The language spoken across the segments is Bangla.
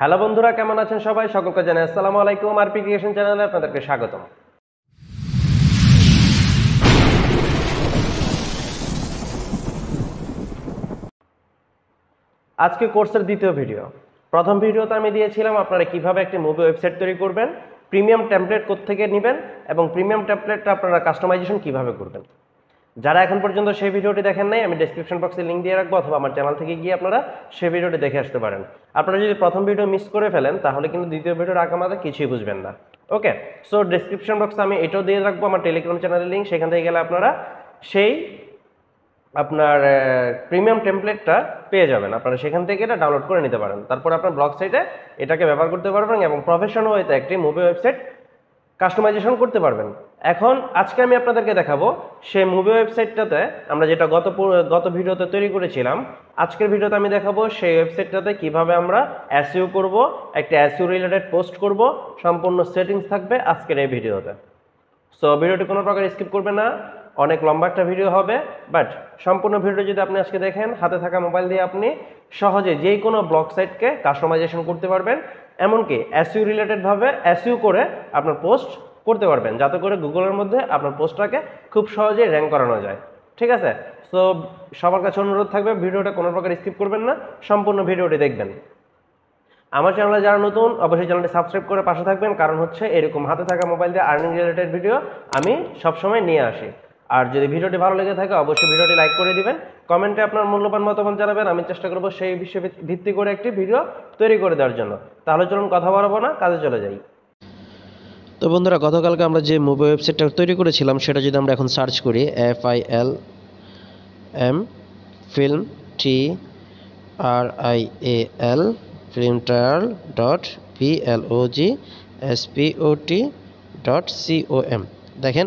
হ্যালো বন্ধুরা কেমন আছেন সবাই সকলকে জানাই আসসালামু আলাইকুম আর পিকেশন চ্যানেলে আপনাদেরকে স্বাগতম আজকে কোর্সের দ্বিতীয় ভিডিও প্রথম ভিডিওতে আমি দিয়েছিলাম আপনারা কিভাবে একটি মুভি ওয়েবসাইট তৈরি করবেন প্রিমিয়াম ট্যাম্পলেট থেকে নেবেন এবং প্রিমিয়াম ট্যাম্পলেটটা আপনারা কাস্টমাইজেশন কিভাবে করবেন যারা এখন পর্যন্ত সেই ভিডিওটি দেখেন নাই আমি ডিসক্রিপশন বক্সে লিঙ্ক দিয়ে রাখবো অথবা আমার চ্যানেল থেকে গিয়ে আপনারা সেই ভিডিওটি দেখে আসতে পারেন আপনারা যদি প্রথম ভিডিও মিস করে ফেলেন তাহলে কিন্তু দ্বিতীয় ভিডিওর আমাদের কিছুই বুঝবেন না ওকে সো ডিসক্রিপশন বক্সে আমি এটাও দিয়ে রাখবো আমার টেলিগ্রাম চ্যানেলের লিঙ্ক সেখান থেকে গেলে আপনারা সেই আপনার প্রিমিয়াম টেমপ্লেটটা পেয়ে যাবেন আপনারা সেখান থেকে এটা ডাউনলোড করে নিতে পারেন তারপর আপনার ব্লগ সাইটে এটাকে ব্যবহার করতে পারবেন এবং প্রফেশনাল ওয়েতে একটি মুভি ওয়েবসাইট কাস্টমাইজেশন করতে পারবেন এখন আজকে আমি আপনাদেরকে দেখাবো সেই মুভি ওয়েবসাইটটাতে আমরা যেটা গত গত ভিডিওতে তৈরি করেছিলাম আজকের ভিডিওতে আমি দেখাবো সেই ওয়েবসাইটটাতে কিভাবে আমরা অ্যাসিও করব একটা অ্যাসিও রিলেটেড পোস্ট করব সম্পূর্ণ সেটিংস থাকবে আজকের এই ভিডিওতে সো ভিডিওটি কোনো প্রকার স্কিপ করবে না অনেক লম্বা একটা ভিডিও হবে বাট সম্পূর্ণ ভিডিও যদি আপনি আজকে দেখেন হাতে থাকা মোবাইল দিয়ে আপনি সহজে যে কোনো ব্লগ সাইটকে কাস্টমাইজেশন করতে পারবেন এমনকি অ্যাসিউ রিলেটেডভাবে অ্যাসিউ করে আপনার পোস্ট করতে পারবেন যাতে করে গুগলের মধ্যে আপনার পোস্টটাকে খুব সহজেই র্যাঙ্ক করানো যায় ঠিক আছে সো সবার কাছে অনুরোধ থাকবে ভিডিওটা কোনো প্রকার স্কিপ করবেন না সম্পূর্ণ ভিডিওটি দেখবেন আমার চ্যানেলে যারা নতুন অবশ্যই চ্যানেলটি সাবস্ক্রাইব করে পাশে থাকবেন কারণ হচ্ছে এরকম হাতে থাকা মোবাইল দিয়ে আর্নিং রিলেটেড ভিডিও আমি সবসময় নিয়ে আসি আর যদি ভিডিওটি ভালো লেগে থাকে অবশ্যই ভিডিওটি লাইক করে দিবেন কমেন্টে আপনার মূল্যবান মতামত জানাবেন আমি চেষ্টা করব সেই বিষয়ে ভিত্তি করে একটি ভিডিও তৈরি করে দেওয়ার জন্য তাহলে চলুন কথা বলবো না কাজে চলে যাই তো বন্ধুরা গতকালকে আমরা যে মুভি ওয়েবসাইটটা তৈরি করেছিলাম সেটা যদি আমরা এখন সার্চ করি F I L M film T R I A L film trial dot P L O G S P O T dot C O M দেখেন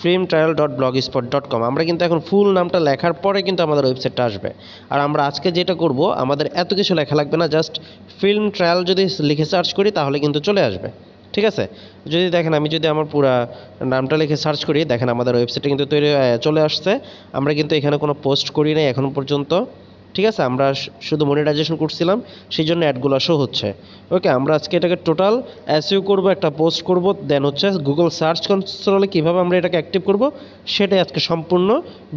film trial dot blog spot dot com আমরা কিন্তু এখন ফুল নামটা লেখার পরে কিন্তু আমাদের ওয়েবসাইটটা আসবে আর আমরা আজকে যেটা করব আমাদের এত কিছু লেখা লাগবে না জাস্ট ফিল্ম ট্রায়াল যদি লিখে সার্চ করি তাহলে কিন্তু চলে আসবে ঠিক আছে যদি দেখেন আমি যদি আমার পুরা নামটা লিখে সার্চ করি দেখেন আমাদের ওয়েবসাইটে কিন্তু তৈরি চলে আসছে আমরা কিন্তু এখানে কোনো পোস্ট করি নাই এখন পর্যন্ত ঠিক আছে আমরা শুধু মনিটাইজেশন করছিলাম সেই জন্য অ্যাডগুলো শো হচ্ছে ওকে আমরা আজকে এটাকে টোটাল অ্যাসিউ করব একটা পোস্ট করব দেন হচ্ছে গুগল সার্চ কনসোলে কীভাবে আমরা এটাকে অ্যাক্টিভ করব সেটাই আজকে সম্পূর্ণ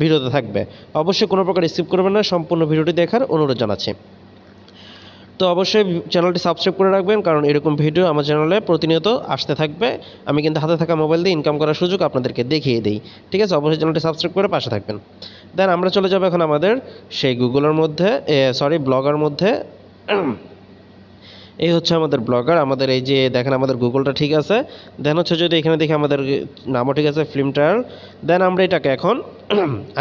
ভিডিওতে থাকবে অবশ্যই কোনো প্রকার রিসিভ করবেন না সম্পূর্ণ ভিডিওটি দেখার অনুরোধ জানাচ্ছি তো অবশ্যই চ্যানেলটি সাবস্ক্রাইব করে রাখবেন কারণ এরকম ভিডিও আমার চ্যানেলে প্রতিনিয়ত আসতে থাকবে আমি কিন্তু হাতে থাকা মোবাইল দিয়ে ইনকাম করার সুযোগ আপনাদেরকে দেখিয়ে দিই ঠিক আছে অবশ্যই চ্যানেলটি সাবস্ক্রাইব করে পাশে থাকবেন দেন আমরা চলে যাব এখন আমাদের সেই গুগলের মধ্যে সরি ব্লগার মধ্যে এই হচ্ছে আমাদের ব্লগার আমাদের এই যে দেখেন আমাদের গুগলটা ঠিক আছে দেন হচ্ছে যদি এখানে দেখি আমাদের নামও ঠিক আছে ফিল্ম ট্রায়াল দেন আমরা এটাকে এখন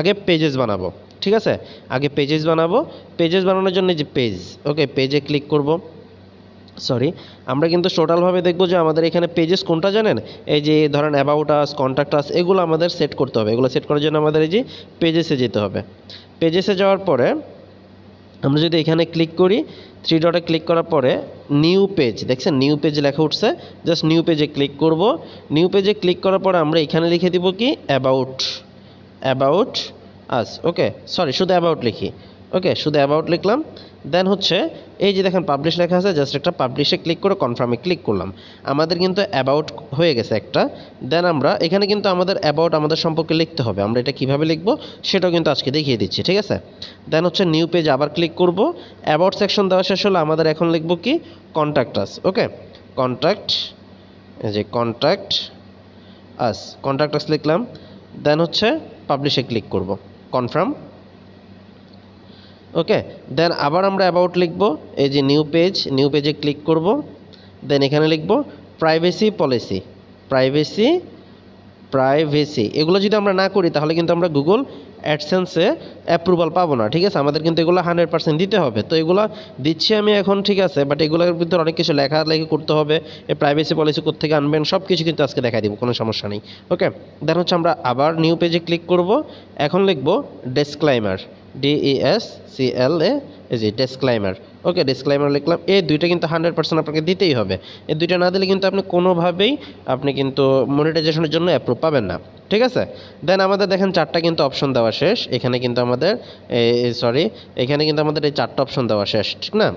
আগে পেজেস বানাবো ঠিক আছে আগে পেজেস বানাবো পেজেস বানানোর জন্য যে পেজ ওকে পেজে ক্লিক করব সরি আমরা কিন্তু টোটালভাবে দেখবো যে আমাদের এখানে পেজেস কোনটা জানেন এই যে ধরেন অ্যাবাউট আস কন্ট্যাক্ট আস এগুলো আমাদের সেট করতে হবে এগুলো সেট করার জন্য আমাদের এই যে পেজেসে যেতে হবে পেজেসে যাওয়ার পরে আমরা যদি এখানে ক্লিক করি থ্রি ডটে ক্লিক করার পরে নিউ পেজ দেখছেন নিউ পেজ লেখা উঠছে জাস্ট নিউ পেজে ক্লিক করব নিউ পেজে ক্লিক করার পরে আমরা এখানে লিখে দিব কি about about us okay sorry শুধু অ্যাবাউট লিখি ওকে শুধু অ্যাবাউট লিখলাম দেন হচ্ছে এই যে দেখেন পাবলিশ লেখা আছে জাস্ট একটা পাবলিশে ক্লিক করে কনফার্মে ক্লিক করলাম আমাদের কিন্তু অ্যাবাউট হয়ে গেছে একটা দেন আমরা এখানে কিন্তু আমাদের অ্যাবাউট আমাদের সম্পর্কে লিখতে হবে আমরা এটা কিভাবে লিখব সেটাও কিন্তু আজকে দেখিয়ে দিচ্ছি ঠিক আছে দেন হচ্ছে নিউ পেজ আবার ক্লিক করব অ্যাবাউট সেকশন দেওয়া শেষ হলে আমাদের এখন লিখব কি কন্ট্যাক্ট আস ওকে কন্ট্যাক্ট যে কন্ট্যাক্ট আস কন্ট্যাক্ট আস লিখলাম দেন হচ্ছে পাবলিশে ক্লিক করব কনফার্ম ওকে দেন আবার আমরা অ্যাবাউট লিখব এই যে নিউ পেজ নিউ পেজে ক্লিক করব দেন এখানে লিখব প্রাইভেসি পলিসি প্রাইভেসি প্রাইভেসি এগুলো যদি আমরা না করি তাহলে কিন্তু আমরা গুগল অ্যাডসেন্সে অ্যাপ্রুভাল পাবো না ঠিক আছে আমাদের কিন্তু এগুলো হান্ড্রেড পার্সেন্ট দিতে হবে তো এগুলো দিচ্ছি আমি এখন ঠিক আছে বাট এগুলোর ভিতরে অনেক কিছু লেখালেখি করতে হবে প্রাইভেসি পলিসি কোথেকে আনবেন সব কিছু কিন্তু আজকে দেখা দিব কোনো সমস্যা নেই ওকে দেন হচ্ছে আমরা আবার নিউ পেজে ক্লিক করব এখন লিখব ডেসক্লাইমার ডিইএস সিএলএ এ এই যে ডিসক্লাইমার ওকে ডেসক্লাইমার লিখলাম এই দুইটা কিন্তু হান্ড্রেড পার্সেন্ট আপনাকে দিতেই হবে এই দুইটা না দিলে কিন্তু আপনি কোনোভাবেই আপনি কিন্তু মনিটাইজেশনের জন্য অ্যাপ্রুভ পাবেন না ঠিক আছে দেন আমাদের দেখেন চারটা কিন্তু অপশন দেওয়া শেষ এখানে কিন্তু আমাদের সরি এখানে কিন্তু আমাদের এই চারটা অপশন দেওয়া শেষ ঠিক না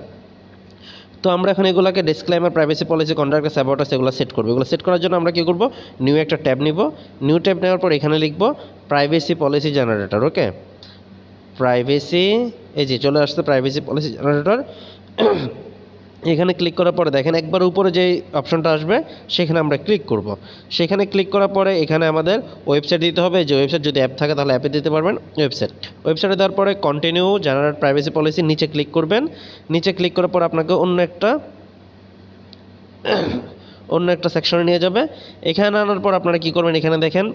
তো আমরা এখন এগুলোকে ডিসক্লাইমার প্রাইভেসি পলিসি কন্ট্রাক্ট সাপোর্টাস এগুলো সেট করবো এগুলো সেট করার জন্য আমরা কী করবো নিউ একটা ট্যাব নিব নিউ ট্যাব নেওয়ার পর এখানে লিখব privacy policy generator okay privacy এই যে চলে আসছে প্রাইভেসি পলিসি জেনারেটর এখানে ক্লিক করার পরে দেখেন একবার উপরে যে অপশনটা আসবে সেখানে আমরা ক্লিক করব। সেখানে ক্লিক করার পরে এখানে আমাদের ওয়েবসাইট দিতে হবে যে ওয়েবসাইট যদি অ্যাপ থাকে তাহলে অ্যাপে দিতে পারবেন ওয়েবসাইট ওয়েবসাইটে দেওয়ার পরে কন্টিনিউ জেনারেট প্রাইভেসি পলিসি নিচে ক্লিক করবেন নিচে ক্লিক করার পর আপনাকে অন্য একটা অন্য একটা সেকশনে নিয়ে যাবে এখানে আনার পর আপনারা কী করবেন এখানে দেখেন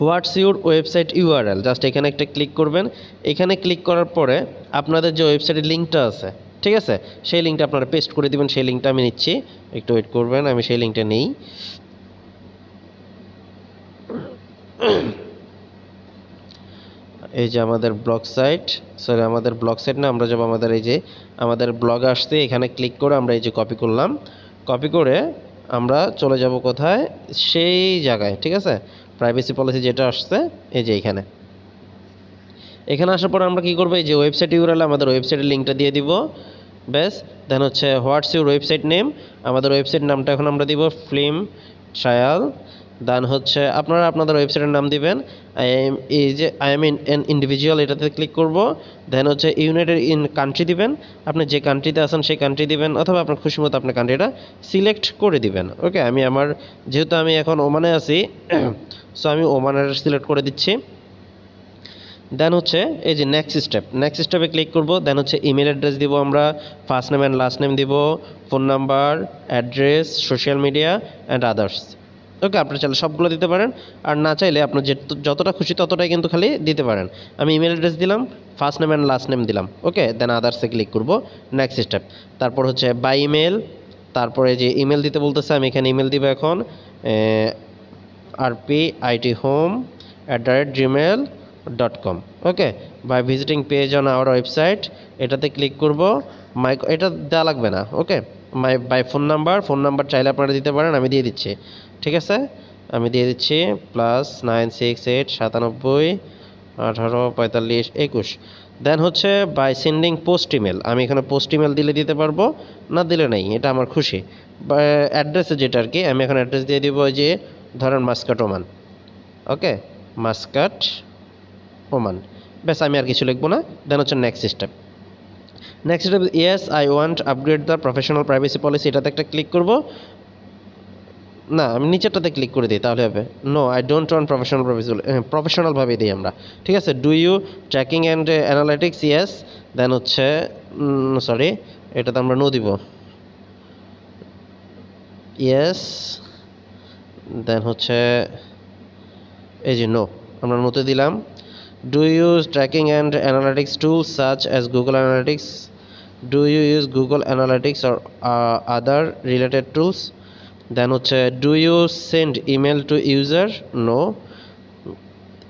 what's your website URL just এখানে একটা ক্লিক করবেন এখানে ক্লিক করার পরে আপনাদের যে ওয়েবসাইটের লিঙ্কটা আছে ঠিক আছে সেই লিঙ্কটা আপনারা পেস্ট করে দেবেন সেই লিঙ্কটা আমি নিচ্ছি একটু ওয়েট করবেন আমি সেই লিঙ্কটা নেই এই যে আমাদের ব্লগ সাইট সরি আমাদের ব্লগ সাইট না আমরা যাবো আমাদের এই যে আমাদের ব্লগ আসতে এখানে ক্লিক করে আমরা এই যে কপি করলাম কপি করে আমরা চলে যাব কোথায় সেই জায়গায় ঠিক আছে প্রাইভেসি পলিসি যেটা আসছে এই যে এখানে এখানে আসার পর আমরা কি করবো এই যে ওয়েবসাইট ইউরালে আমাদের ওয়েবসাইটের লিঙ্কটা দিয়ে দিব ব্যাস দেন হচ্ছে হোয়াটস ইউর ওয়েবসাইট নেম আমাদের ওয়েবসাইট নামটা এখন আমরা দিব ফিল্ম সায়াল দেন হচ্ছে আপনারা আপনাদের ওয়েবসাইটের নাম দিবেন আই এম এই যে I am in an individual এটাতে ক্লিক করব দেন হচ্ছে ইউনাইটেড ইন কান্ট্রি দিবেন আপনি যে কান্ট্রিতে আছেন সেই কান্ট্রি দিবেন অথবা আপনার খুশি মতো আপনার কান্ট্রিটা সিলেক্ট করে দিবেন ওকে আমি আমার যেহেতু আমি এখন ওমানে আছি সো আমি ওমানের সিলেক্ট করে দিচ্ছি দেন হচ্ছে এই যে নেক্সট স্টেপ নেক্সট স্টেপে ক্লিক করব দেন হচ্ছে ইমেল অ্যাড্রেস দিব আমরা first name and last name দিব phone number address social media and others okay আপনি চাইলে সবগুলো দিতে পারেন আর না চাইলে আপনার যে যতটা খুশি ততটাই কিন্তু খালি দিতে পারেন আমি ইমেল অ্যাড্রেস দিলাম first name and last name দিলাম ওকে দেন আদার্সে ক্লিক করব নেক্সট স্টেপ তারপর হচ্ছে বাই ইমেল তারপরে যে ইমেল দিতে বলতেছে আমি এখানে ইমেল দিব এখন R P I T home at the rate Gmail dot com okay by visiting page on our website এটাতে ক্লিক করব মাই এটা দেওয়া লাগবে না okay my by phone number phone number চাইলে আপনারা দিতে পারেন আমি দিয়ে দিচ্ছি ঠিক আছে আমি দিয়ে দিচ্ছি প্লাস নাইন সিক্স এইট সাতানব্বই আঠারো পঁয়তাল্লিশ একুশ দেন হচ্ছে বাই সেন্ডিং পোস্ট ইমেল আমি এখানে পোস্ট ইমেল দিলে দিতে পারবো না দিলে নেই এটা আমার খুশি অ্যাড্রেসে যেটা আর কি আমি এখন অ্যাড্রেস দিয়ে দিব যে ধরেন Muscat Oman okay Muscat Oman ব্যাস আমি আর কিছু লিখবো না দেন হচ্ছে next step next step yes I want upgrade the professional privacy policy এটাতে একটা ক্লিক করবো না আমি নিচেরটাতে ক্লিক করে দিই তাহলে হবে no I don't want professional প্রফেশনালভাবে দিই আমরা ঠিক আছে do you tracking and analytics yes then হচ্ছে সরি এটাতে আমরা নো দিব ইয়েস দেন হচ্ছে এই যে নো আমরা নোতে দিলাম do use tracking and analytics tool such as Google analytics do you use Google analytics or other related tools then হচ্ছে do you send email to user no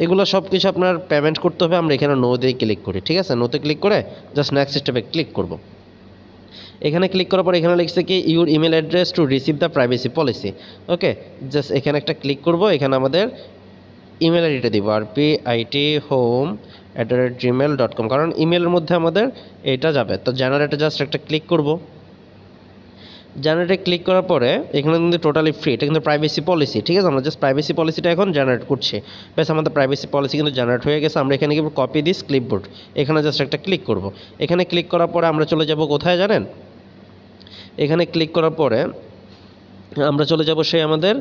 এগুলো সব কিছু আপনার পেমেন্ট করতে হবে আমরা এখানে নো দিয়ে ক্লিক করি ঠিক আছে নোতে ক্লিক করে জাস্ট নেক্সট স্টেপে ক্লিক করব এখানে ক্লিক করার পর এখানে লিখছে কি your email address to receive the privacy policy okay just এখানে একটা ক্লিক করব এখানে আমাদের ইমেল আইডিটা দিব R P I T home at the rate Gmail dot com কারণ ইমেলের মধ্যে আমাদের এটা যাবে তো জেনারেটে জাস্ট একটা ক্লিক করবো জেনারেটে ক্লিক করার পরে এখানে কিন্তু টোটালি ফ্রি এটা কিন্তু প্রাইভেসি পলিসি ঠিক আছে আমরা জাস্ট প্রাইভেসি পলিসিটা এখন জেনারেট করছি ব্যাস আমাদের প্রাইভেসি পলিসি কিন্তু জেনারেট হয়ে গেছে আমরা এখানে কিন্তু কপি দিস ক্লিপবোর্ড এখানে জাস্ট একটা ক্লিক করব এখানে ক্লিক করার পরে আমরা চলে যাব কোথায় জানেন এখানে ক্লিক করার পরে আমরা চলে যাব সেই আমাদের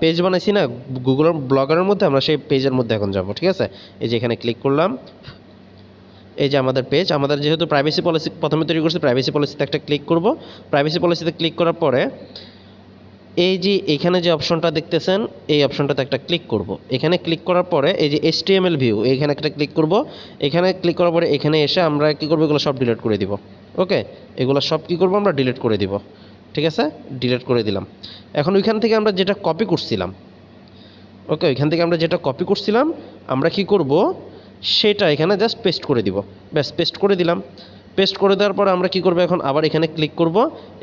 পেজ বানাইছি না গুগলের ব্লগারের মধ্যে আমরা সেই পেজের মধ্যে এখন যাব ঠিক আছে এই যে এখানে ক্লিক করলাম এই যে আমাদের পেজ আমাদের যেহেতু প্রাইভেসি পলিসি প্রথমে তৈরি করছি প্রাইভেসি পলিসিতে একটা ক্লিক করব প্রাইভেসি পলিসিতে ক্লিক করার পরে এই যে এখানে যে অপশনটা দেখতেছেন এই অপশনটাতে একটা ক্লিক করব এখানে ক্লিক করার পরে এই যে এসটিএমএল ভিউ এখানে একটা ক্লিক করব এখানে ক্লিক করার পরে এখানে এসে আমরা কী করব এগুলো সব ডিলিট করে দিব ওকে এগুলো সব কি করবো আমরা ডিলিট করে দিব ঠিক আছে ডিলিট করে দিলাম এখন ওইখান থেকে আমরা যেটা কপি করছিলাম ওকে ওইখান থেকে আমরা যেটা কপি করছিলাম আমরা কি করব সেটা এখানে জাস্ট পেস্ট করে দিব ব্যাস পেস্ট করে দিলাম পেস্ট করে দেওয়ার পর আমরা কি করব এখন আবার এখানে ক্লিক করব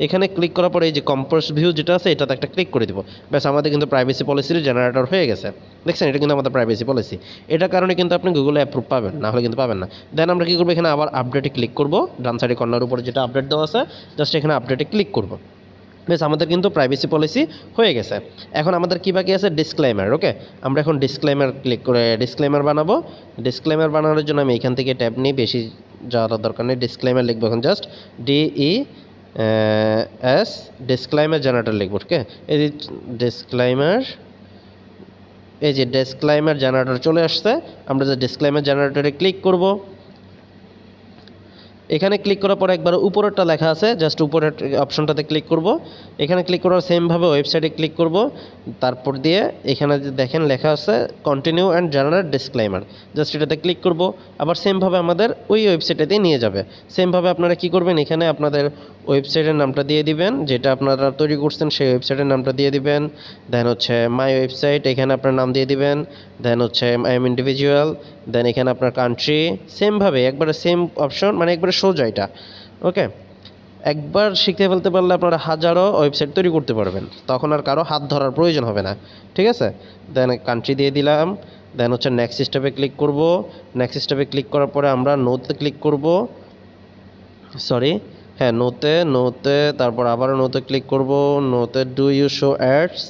এখানে ক্লিক করার পরে এই যে কম্পোস্ট ভিউ যেটা আছে এটাতে একটা ক্লিক করে দিব ব্যাস আমাদের কিন্তু প্রাইভেসি পলিসির জেনারেটর হয়ে গেছে দেখছেন এটা কিন্তু আমাদের প্রাইভেসি পলিসি এটার কারণে কিন্তু আপনি গুগলে অ্যাপ্রুভ পাবেন না হলে কিন্তু পাবেন না দেন আমরা কি করব এখানে আবার আপডেটে ক্লিক করব ডান সাইডে কর্নার উপরে যেটা আপডেট দেওয়া আছে জাস্ট এখানে আপডেটে ক্লিক করব বেশ আমাদের কিন্তু প্রাইভেসি পলিসি হয়ে গেছে এখন আমাদের কী বাকি আছে ডিসক্লেমার ওকে আমরা এখন ডিসক্লেমার ক্লিক করে ডিসক্লেমার বানাবো ডিসক্লেমার বানানোর জন্য আমি এখান থেকে ট্যাব নিই বেশি যাওয়ার দরকার নেই ডিসক্লেমার লিখবো এখন জাস্ট ডিই এস ডিসক্লাইমার জেনারেটর লিখবো ওকে এই যে ডিসক্লাইমার এই যে ডিসক্লাইমার জেনারেটর চলে আসছে আমরা যে ডিসক্লাইমার জেনারেটরে ক্লিক করব এখানে ক্লিক করার পর একবার উপরেরটা লেখা আছে জাস্ট উপরের অপশনটাতে ক্লিক করব এখানে ক্লিক করার সেমভাবে ওয়েবসাইটে ক্লিক করব তারপর দিয়ে এখানে দেখেন লেখা আছে continue and general disclaimer just এটাতে ক্লিক করব আবার সেমভাবে আমাদের ওই ওয়েবসাইটেতেই নিয়ে যাবে সেমভাবে আপনারা কি করবেন এখানে আপনাদের ওয়েবসাইটের নামটা দিয়ে দিবেন যেটা আপনারা তৈরি করছেন সেই ওয়েবসাইটের নামটা দিয়ে দিবেন দেন হচ্ছে মাই ওয়েবসাইট এখানে আপনার নাম দিয়ে দিবেন দেন হচ্ছে আই এম ইন্ডিভিজুয়াল দেন এখানে আপনার কান্ট্রি সেমভাবে একবারে সেম অপশন মানে একবারে সোজা এটা ওকে একবার শিখতে ফেলতে পারলে আপনারা হাজারো ওয়েবসাইট তৈরি করতে পারবেন তখন আর কারো হাত ধরার প্রয়োজন হবে না ঠিক আছে দেন কান্ট্রি দিয়ে দিলাম দেন হচ্ছে নেক্সট স্টেপে ক্লিক করব নেক্সট স্টেপে ক্লিক করার পরে আমরা নোতে ক্লিক করব সরি হ্যাঁ নোতে নোতে তারপর আবারও নোতে ক্লিক করব নোতে do you show ads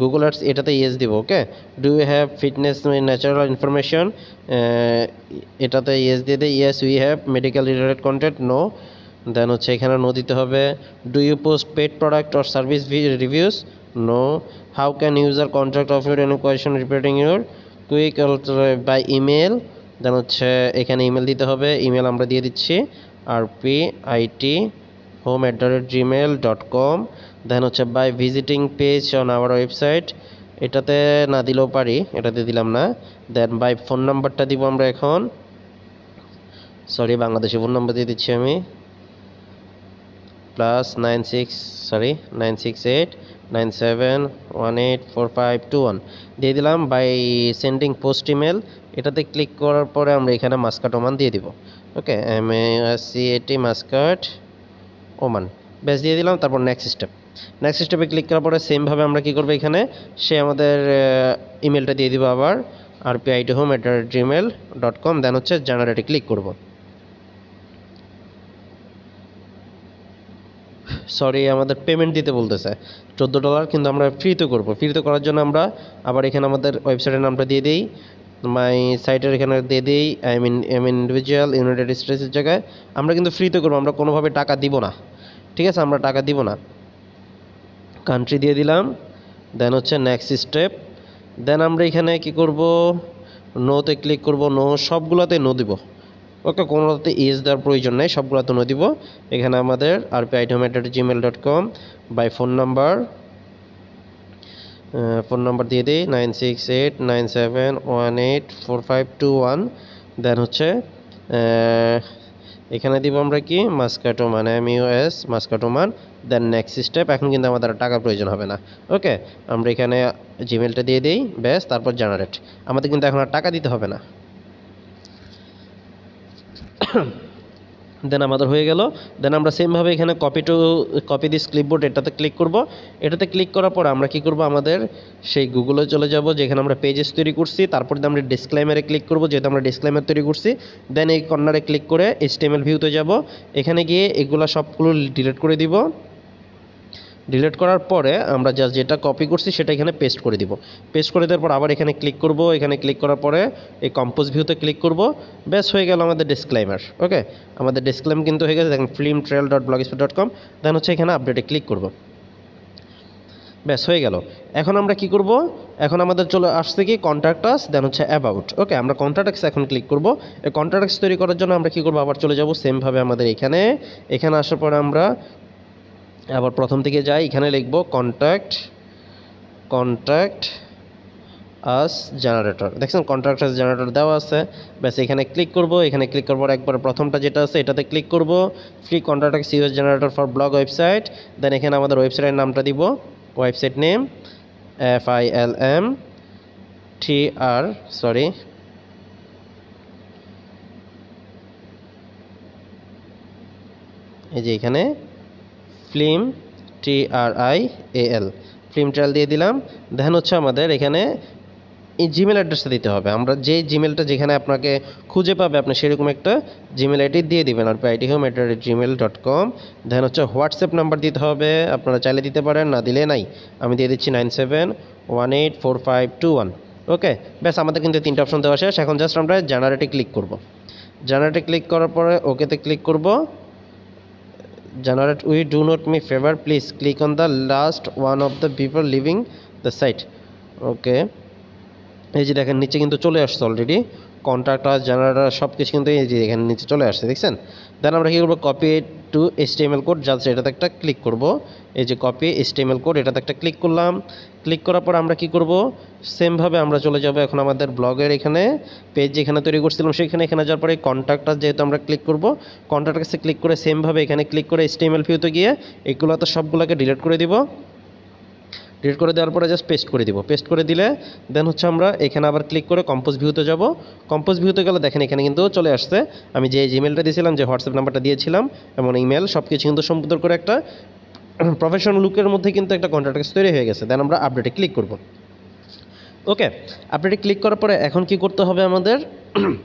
Google ads এটাতে ইয়েস দিব okay do you have fitness natural information এটাতে ইয়েস দিয়ে দিই yes we have medical related content no then হচ্ছে এখানে নো দিতে হবে do you post paid product or service reviews no how can user contract of your any question repairing your quick by email then হচ্ছে এখানে ইমেল দিতে হবে ইমেল আমরা দিয়ে দিচ্ছি home at the rate Gmail dot com then হচ্ছে by visiting page on our website এটাতে না দিলেও পারি এটাতে দিলাম না দেন বাই ফোন নাম্বারটা দিব আমরা এখন সরি বাংলাদেশি ফোন নাম্বার দিয়ে দিচ্ছি আমি plus nine six sorry nine six eight nine seven one eight four five two one দিয়ে দিলাম বাই সেন্ডিং পোস্ট ইমেল এটাতে ক্লিক করার পরে আমরা এখানে মাস্কাট ওমান দিয়ে দিব ওকে এম এটি মাস্কাট ওমান ব্যাস দিয়ে দিলাম তারপর নেক্সট স্টেপ নেক্সট স্টেপে ক্লিক করার পরে সেমভাবে আমরা কি করব এখানে সে আমাদের ইমেলটা দিয়ে দিব আবার আর RPI two home at Gmail dot com then হচ্ছে জেনারেটে ক্লিক করব সরি আমাদের পেমেন্ট দিতে বলতেছে চোদ্দো ডলার কিন্তু আমরা ফ্রিতে করব ফ্রিতে করার জন্য আমরা আবার এখানে আমাদের ওয়েবসাইটের নামটা দিয়ে দিই মাই সাইটের এখানে দিয়ে দিই I mean M individual United স্টেটসের জায়গায় আমরা কিন্তু ফ্রিতে করবো আমরা কোনোভাবে টাকা দিব না ঠিক আছে আমরা টাকা দিব না কান্ট্রি দিয়ে দিলাম দেন হচ্ছে নেক্সট স্টেপ দেন আমরা এখানে কি করব নোতে ক্লিক করব নো সবগুলোতে নো দিব ওকে কোনোটাতে ইজ দেওয়ার প্রয়োজন নেই সবগুলোতে নো দিব এখানে আমাদের আর আরপি আইটোমেটেড Gmail dot com by phone number phone number দিয়ে দিই nine six eight nine seven one eight four five two one then হচ্ছে এখানে দিব আমরা কি মানে M US Muscat Oman then next step এখন কিন্তু আমাদের টাকা প্রয়োজন হবে না ওকে আমরা এখানে জিমেলটা দিয়ে দিই ব্যাস তারপর জেনারেট আমাদের কিন্তু এখন আর টাকা দিতে হবে না দেন আমাদের হয়ে গেল দেন আমরা সেমভাবে এখানে copy to copy this clipboard এটাতে ক্লিক করব এটাতে ক্লিক করার পর আমরা কি করব আমাদের সেই গুগলে চলে যাব যেখানে আমরা পেজেস তৈরি করছি তারপর আমরা ডিসক্লাইমারে ক্লিক করব যেহেতু আমরা ডিসক্লেমার তৈরি করছি দেন এই কর্নারে ক্লিক করে এইচটিএমএল ভিউতে যাব এখানে গিয়ে এগুলো সবগুলো ডিলিট করে দিব ডিলিট করার পরে আমরা জাস্ট যেটা কপি করছি সেটা এখানে পেস্ট করে দিব পেস্ট করে দেওয়ার পর আবার এখানে ক্লিক করব এখানে ক্লিক করার পরে এই কম্পোজ ভিউতে ক্লিক করব ব্যাস হয়ে গেল আমাদের ডিসক্লেমার ওকে আমাদের ডিসক্লেম কিন্তু হয়ে গেছে দেখেন film trail dot Blogspot dot com then হচ্ছে এখানে আপডেটে ক্লিক করব ব্যাস হয়ে গেল এখন আমরা কি করব এখন আমাদের চলে আসছে কি কন্ট্রাক্টাস দেন হচ্ছে অ্যাবাউট ওকে আমরা কন্ট্রাক্টাস এখন ক্লিক করব এই কন্ট্রাক্টাস তৈরি করার জন্য আমরা কি করব আবার চলে যাব সেমভাবে আমাদের এখানে এখানে আসার পরে আমরা আবার প্রথম থেকে যাই এখানে লিখব কন্ট্রাক্ট কন্ট্রাক্ট আস জেনারেটর দেখছেন কন্ট্রাক্ট আস জেনারেটর দেওয়া আছে ব্যাস এখানে ক্লিক করব এখানে ক্লিক করার একবার প্রথমটা যেটা আছে এটাতে ক্লিক করব free contract us US generator for blog website then এখানে আমাদের ওয়েবসাইটের নামটা দিব website name F I L M T R sorry এই যে এখানে film T R I A L film trial দিয়ে দিলাম দেন হচ্ছে আমাদের এখানে এই জিমেল অ্যাড্রেসটা দিতে হবে আমরা যে জিমেলটা যেখানে আপনাকে খুঁজে পাবে আপনি সেরকম একটা জিমেল আইডি দিয়ে দেবেন আর ID home at Gmail dot com then হচ্ছে হোয়াটসঅ্যাপ নাম্বার দিতে হবে আপনারা চাইলে দিতে পারেন না দিলে নাই আমি দিয়ে দিচ্ছি nine seven one eight four five two one okay ব্যাস আমাদের কিন্তু তিনটা অপশন দেওয়া শেষ এখন জাস্ট আমরা জেনারেটে ক্লিক করব জেনারেটে ক্লিক করার পরে ওকেতে ক্লিক করব generate we do not me favour please click on the last one of the people living the site okay এই যে দেখেন নিচে কিন্তু চলে আসছে অলরেডি কন্ট্রাক্টার জেনারেটার সব কিছু কিন্তু এই যে এখানে নিচে চলে আসছে দেখছেন দেন আমরা কী করবো copy to HTML code just এটাতে একটা ক্লিক করবো এই যে কপি স্টেমেল কোড এটাতে একটা ক্লিক করলাম ক্লিক করার পর আমরা কি করব সেমভাবে আমরা চলে যাব এখন আমাদের ব্লগের এখানে পেজ যেখানে তৈরি করছিলাম সেখানে এখানে যাওয়ার পরে কন্ট্যাক্টটা যেহেতু আমরা ক্লিক করব কন্ট্যাক্ট কাছে ক্লিক করে সেমভাবে এখানে ক্লিক করে স্টেমেল ভিউতে গিয়ে এগুলো তো সবগুলোকে ডিলিট করে দিব ডিলিট করে দেওয়ার পরে জাস্ট পেস্ট করে দিব পেস্ট করে দিলে দেন হচ্ছে আমরা এখানে আবার ক্লিক করে কম্পোজ ভিউতে যাব কম্পোজ ভিউতে গেলে দেখেন এখানে কিন্তু চলে আসছে আমি যে ইমেলটা দিয়েছিলাম যে হোয়াটসঅ্যাপ নাম্বারটা দিয়েছিলাম এমন ইমেল সব কিছু কিন্তু সম্পূর্ণ করে একটা প্রফেশনাল লুকের মধ্যে কিন্তু একটা কন্ট্রাক্ট তৈরি হয়ে গেছে দেন আমরা আপডেটে ক্লিক করব ওকে আপডেটে ক্লিক করার পরে এখন কি করতে হবে আমাদের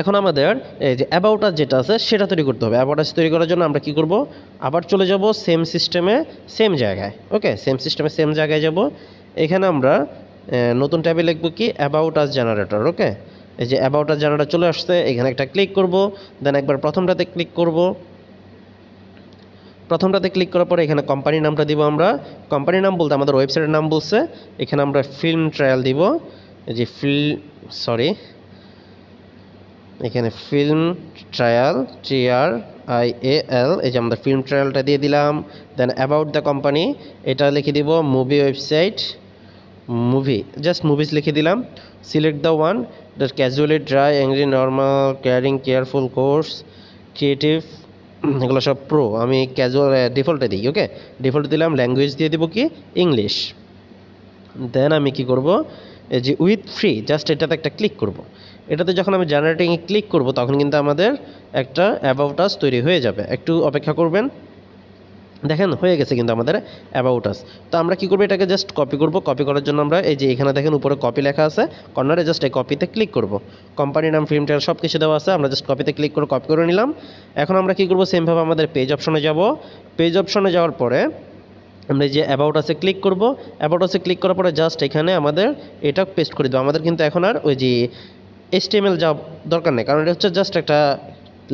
এখন আমাদের এই যে অ্যাবাউটাস যেটা আছে সেটা তৈরি করতে হবে অ্যাবাউটাস তৈরি করার জন্য আমরা কি করব আবার চলে যাব সেম সিস্টেমে সেম জায়গায় ওকে সেম সিস্টেমে সেম জায়গায় যাব এখানে আমরা নতুন ট্যাবে লিখব কি অ্যাবাউটাস জেনারেটর ওকে এই যে অ্যাবাউটাস জেনারেটর চলে আসছে এখানে একটা ক্লিক করব দেন একবার প্রথমটাতে ক্লিক করব প্রথমটাতে ক্লিক করার পরে এখানে কোম্পানির নামটা দিব আমরা কোম্পানির নাম বলতে আমাদের ওয়েবসাইটের নাম বলছে এখানে আমরা ফিল্ম ট্রায়াল দিব যে ফিল্ম সরি এখানে film trial TR I A L এই যে আমাদের ফিল্ম ট্রায়ালটা দিয়ে দিলাম দেন অ্যাবাউট দ্য কোম্পানি এটা লিখে দিব movie website movie just movies লিখে দিলাম select the one the casually dry angry normal caring careful course creative এগুলো সব প্রো আমি ক্যাজুয়াল ডিফল্টে দিই ওকে ডিফল্ট দিলাম ল্যাঙ্গুয়েজ দিয়ে দেবো কি ইংলিশ দেন আমি কি করব যে উইথ ফ্রি জাস্ট এটাতে একটা ক্লিক করব। এটাতে যখন আমি জেনারেটিংয়ে ক্লিক করব তখন কিন্তু আমাদের একটা অ্যাবাউটাস তৈরি হয়ে যাবে একটু অপেক্ষা করবেন দেখেন হয়ে গেছে কিন্তু আমাদের অ্যাবাউট আস তো আমরা কী করবো এটাকে জাস্ট কপি করব কপি করার জন্য আমরা এই যে এখানে দেখেন উপরে কপি লেখা আছে কর্নারে জাস্ট এই কপিতে ক্লিক করব কোম্পানি নাম ফিল্ম টাইল সব কিছু দেওয়া আছে আমরা জাস্ট কপিতে ক্লিক করে কপি করে নিলাম এখন আমরা কী করবো সেমভাবে আমাদের পেজ অপশনে যাব পেজ অপশনে যাওয়ার পরে আমরা যে অ্যাবাউট আছে ক্লিক করব অ্যাবাউট আছে ক্লিক করার পরে জাস্ট এখানে আমাদের এটা পেস্ট করে দেবো আমাদের কিন্তু এখন আর ওই যে এসটিএমএল যাওয়া দরকার নেই কারণ এটা হচ্ছে জাস্ট একটা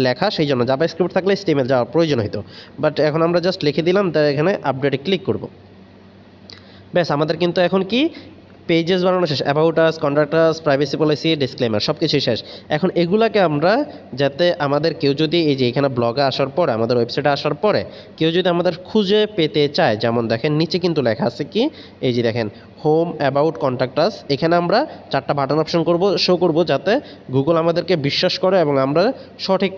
লেখা সেই জন্য জাভা স্ক্রিপ্ট থাকলে স্টিমে যাওয়ার প্রয়োজন হতো বাট এখন আমরা জাস্ট লিখে দিলাম তাই এখানে আপডেটে ক্লিক করব ব্যাস আমাদের কিন্তু এখন কি পেজেস বানানো শেষ about us conductors privacy policy disclaimer সব কিছুই শেষ এখন এগুলাকে আমরা যাতে আমাদের কেউ যদি এই যে এখানে ব্লগে আসার পরে আমাদের ওয়েবসাইটে আসার পরে কেউ যদি আমাদের খুঁজে পেতে চায় যেমন দেখেন নিচে কিন্তু লেখা আছে কি এই যে দেখেন হোম অ্যাবাউট কন্ট্যাক্ট এখানে আমরা চারটা বাটন অপশন করব শো করব যাতে গুগল আমাদেরকে বিশ্বাস করে এবং আমরা সঠিক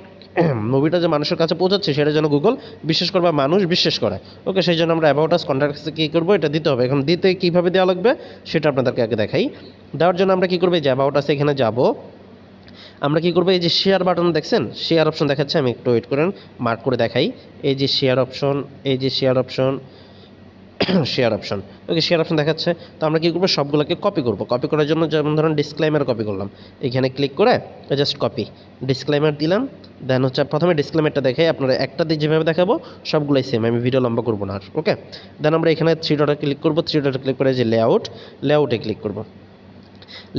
মুভিটা যে মানুষের কাছে পৌঁছাচ্ছে সেটা যেন গুগল বিশ্বাস করে বা মানুষ বিশ্বাস করে ওকে সেই জন্য আমরা অ্যাবাউট আস কন্ট্যাক্টসে কী করবো এটা দিতে হবে এখন দিতে কীভাবে দেওয়া লাগবে সেটা আপনাদেরকে আগে দেখাই দেওয়ার জন্য আমরা কী করবো যে অ্যাবাউট আসে এখানে যাবো আমরা কি করবো এই যে শেয়ার বাটন দেখছেন শেয়ার অপশন দেখাচ্ছে আমি একটু ওয়েট করেন মার্ক করে দেখাই এই যে শেয়ার অপশন এই যে share option share option okay share option দেখাচ্ছে তো আমরা কী করবো সবগুলোকে কপি করব কপি করার জন্য যেমন ধরুন ডিসক্লাইমার কপি করলাম এখানে ক্লিক করে জাস্ট কপি ডিসক্লাইমার দিলাম দেন হচ্ছে প্রথমে ডিসক্লাইমারটা দেখে আপনারা একটা দিয়ে যেভাবে দেখাবো সবগুলোই সেম আমি ভিডিও লম্বা করবো না আর ওকে দেন আমরা এখানে থ্রি ডটে ক্লিক করবো থ্রি ডটে ক্লিক করে যে লেআউট লেআউটে ক্লিক করবো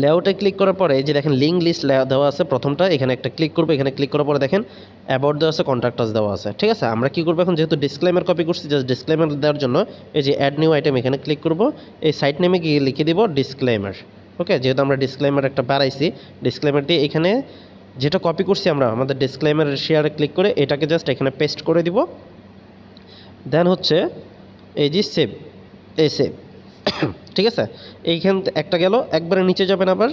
লেআউটে ক্লিক করার পরে যে দেখেন লিঙ্ক লিস্ট দেওয়া আছে প্রথমটা এখানে একটা ক্লিক করবো এখানে ক্লিক করার পরে দেখেন অ্যাবাউট দেওয়া আছে কন্ট্রাক্টার্স দেওয়া আছে ঠিক আছে আমরা কী করবো এখন যেহেতু ডিসক্লেমার কপি করছি জাস্ট ডিসক্লেমার দেওয়ার জন্য এই যে অ্যাড নিউ আইটেম এখানে ক্লিক করবো এই সাইট নেমে গিয়ে লিখে দিব ডিসক্লেমার ওকে যেহেতু আমরা ডিসক্লেমার একটা বাড়াইছি ডিসক্লেমারটি এখানে যেটা কপি করছি আমরা আমাদের ডিসক্লেমার শেয়ারে ক্লিক করে এটাকে জাস্ট এখানে পেস্ট করে দিব দেন হচ্ছে এই যে সেভ এই সেভ ঠিক আছে এইখান একটা গেল একবারে নিচে যাবেন আবার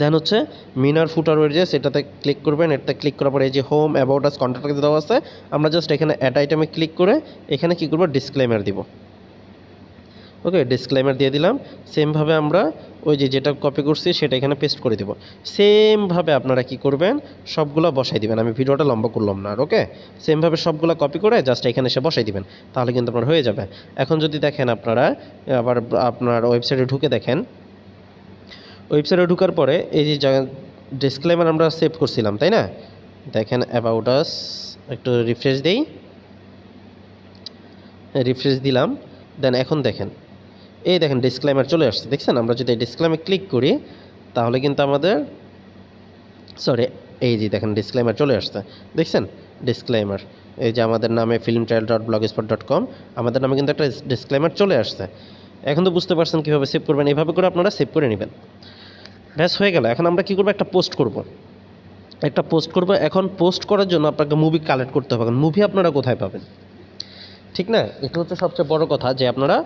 দেন হচ্ছে মিনার ফুটারওয়ের যে সেটাতে ক্লিক করবেন এটাতে ক্লিক করার পরে এই যে হোম অ্যাবাউট আস কন্ট্যাক্ট দেওয়া আছে আমরা জাস্ট এখানে অ্যাড আইটেমে ক্লিক করে এখানে কী করবো ডিসক্লেমার দিব ওকে ডিসক্লেমার দিয়ে দিলাম সেমভাবে আমরা ওই যে যেটা কপি করছি সেটা এখানে পেস্ট করে দেবো সেমভাবে আপনারা কি করবেন সবগুলো বসাই দিবেন আমি ভিডিওটা লম্বা করলাম না আর ওকে সেমভাবে সবগুলো কপি করে জাস্ট এখানে এসে বসাই দিবেন তাহলে কিন্তু আপনার হয়ে যাবে এখন যদি দেখেন আপনারা আবার আপনার ওয়েবসাইটে ঢুকে দেখেন ওয়েবসাইটে ঢুকার পরে এই যে ডিসক্লেমার আমরা সেভ করছিলাম তাই না দেখেন অ্যাবাউট আস একটু রিফ্রেশ দিই রিফ্রেশ দিলাম দেন এখন দেখেন এই দেখেন ডিসক্লাইমার চলে আসছে দেখছেন আমরা যদি ডিসক্লাইমে ক্লিক করি তাহলে কিন্তু আমাদের সরি এই যে দেখেন ডিসক্লাইমার চলে আসছে দেখছেন ডিসক্লাইমার এই যে আমাদের নামে film trial dot blog spot dot com আমাদের নামে কিন্তু একটা ডিসক্লাইমার চলে আসছে এখন তো বুঝতে পারছেন কীভাবে সেভ করবেন এইভাবে করে আপনারা সেভ করে নেবেন ব্যাস হয়ে গেল এখন আমরা কী করবো একটা পোস্ট করব। একটা পোস্ট করব এখন পোস্ট করার জন্য আপনাকে মুভি কালেক্ট করতে হবে মুভি আপনারা কোথায় পাবেন ঠিক না এটা হচ্ছে সবচেয়ে বড় কথা যে আপনারা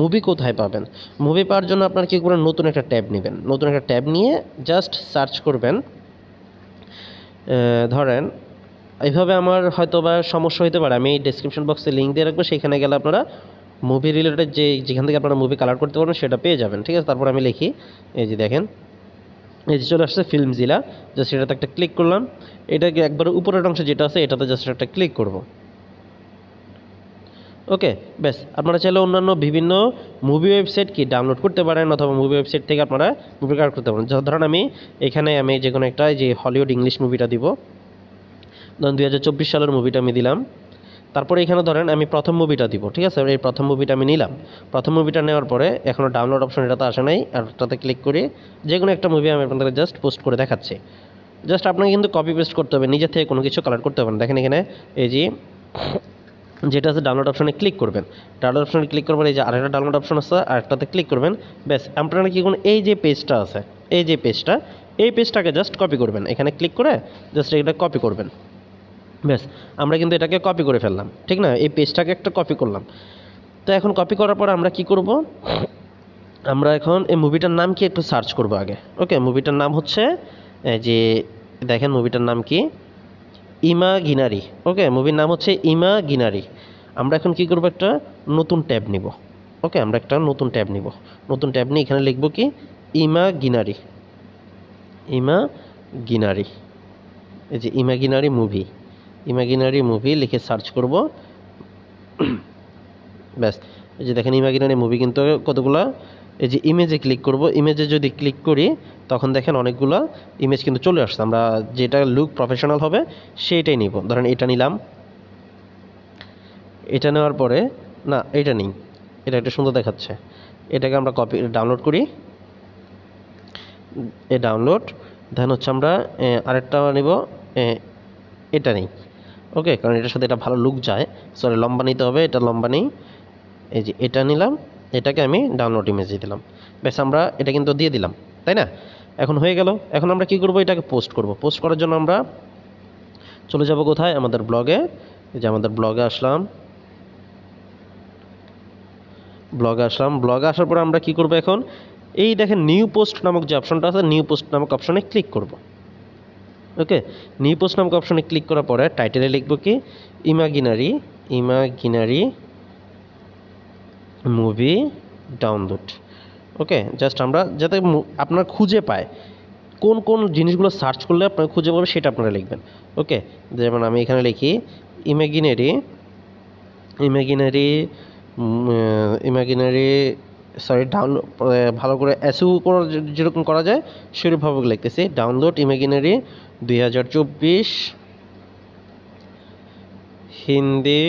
মুভি কোথায় পাবেন মুভি পাওয়ার জন্য আপনারা কী করবেন নতুন একটা ট্যাব নেবেন নতুন একটা ট্যাব নিয়ে জাস্ট সার্চ করবেন ধরেন এইভাবে আমার হয়তো বা সমস্যা হতে পারে আমি এই ডিসক্রিপশন বক্সে লিঙ্ক দিয়ে রাখবো সেখানে গেলে আপনারা মুভি রিলেটেড যে যেখান থেকে আপনারা মুভি কালার করতে পারবেন সেটা পেয়ে যাবেন ঠিক আছে তারপর আমি লিখি এই যে দেখেন এই যে চলে আসছে ফিল্ম জিলা জাস্ট এটাতে একটা ক্লিক করলাম এটাকে একবার উপরের অংশে যেটা আছে এটাতে জাস্ট একটা ক্লিক করবো ওকে বেশ আপনারা চাইলে অন্যান্য বিভিন্ন মুভি ওয়েবসাইট কি ডাউনলোড করতে পারেন অথবা মুভি ওয়েবসাইট থেকে আপনারা মুভি কার্ড করতে পারেন ধরুন আমি এখানে আমি যে কোনো একটা যে হলিউড ইংলিশ মুভিটা দিব ধরুন দুই সালের মুভিটা আমি দিলাম তারপরে এখানে ধরেন আমি প্রথম মুভিটা দিব ঠিক আছে এই প্রথম মুভিটা আমি নিলাম প্রথম মুভিটা নেওয়ার পরে এখনও ডাউনলোড অপশন তো আসে নাই আর ওটাতে ক্লিক করে যে কোনো একটা মুভি আমি আপনাদের জাস্ট পোস্ট করে দেখাচ্ছি জাস্ট আপনাকে কিন্তু কপি পেস্ট করতে হবে নিজের থেকে কোনো কিছু কালেক্ট করতে হবে না দেখেন এখানে এই যে যেটা আছে ডাউনলোড অপশানে ক্লিক করবেন ডাউনলোড অপশানে ক্লিক করবেন এই যে আরেকটা ডাউনলোড অপশান আছে আরেকটাতে ক্লিক করবেন ব্যাস আপনারা কি করুন এই যে পেজটা আছে এই যে পেজটা এই পেজটাকে জাস্ট কপি করবেন এখানে ক্লিক করে জাস্ট এটা কপি করবেন ব্যাস আমরা কিন্তু এটাকে কপি করে ফেললাম ঠিক না এই পেজটাকে একটা কপি করলাম তো এখন কপি করার পর আমরা কি করব আমরা এখন এই মুভিটার নাম কি একটু সার্চ করব আগে ওকে মুভিটার নাম হচ্ছে যে দেখেন মুভিটার নাম কি ইমা গিনারি ওকে মুভির নাম হচ্ছে ইমা গিনারি আমরা এখন কি করবো একটা নতুন ট্যাব নিব ওকে আমরা একটা নতুন ট্যাব নিব নতুন ট্যাব নিয়ে এখানে লিখব কি ইমা ইমা গিনারি এই যে ইমাগিনারি মুভি ইমাগিনারি মুভি লিখে সার্চ করব ব্যাস এই যে দেখেন ইমাগিনারি মুভি কিন্তু কতগুলা এই যে ইমেজে ক্লিক করব ইমেজে যদি ক্লিক করি তখন দেখেন অনেকগুলো ইমেজ কিন্তু চলে আসছে আমরা যেটা লুক প্রফেশনাল হবে সেইটাই নিব ধরেন এটা নিলাম এটা নেওয়ার পরে না এটা নেই এটা একটা সুন্দর দেখাচ্ছে এটাকে আমরা কপি ডাউনলোড করি এ ডাউনলোড দেন হচ্ছে আমরা আরেকটা নেব এটা নেই ওকে কারণ এটার সাথে এটা ভালো লুক যায় সরি লম্বা নিতে হবে এটা লম্বা নেই এই যে এটা নিলাম এটাকে আমি ডাউনলোড দিয়ে দিলাম ব্যাস আমরা এটা কিন্তু দিয়ে দিলাম তাই না এখন হয়ে গেল এখন আমরা কি করব এটাকে পোস্ট করব পোস্ট করার জন্য আমরা চলে যাব কোথায় আমাদের ব্লগে এই যে আমাদের ব্লগে আসলাম ব্লগ আসলাম ব্লগ আসার পর আমরা কি করব এখন এই দেখেন নিউ পোস্ট নামক যে অপশনটা আছে নিউ পোস্ট নামক অপশনে ক্লিক করব ওকে নিউ পোস্ট নামক অপশনে ক্লিক করার পরে টাইটেলে লিখব কি imaginary imaginary movie download okay just আমরা যাতে আপনার খুঁজে পায় কোন কোন জিনিসগুলো সার্চ করলে আপনারা খুঁজে পাবে সেটা আপনারা লিখবেন ওকে যেমন আমি এখানে লিখি imaginary imaginary imaginary sorry download ভালো করে অ্যাসু করা যেরকম করা যায় সেরকমভাবে লিখতেছি ডাউনলোড ইমাজিনারি দুই হাজার চব্বিশ Hindi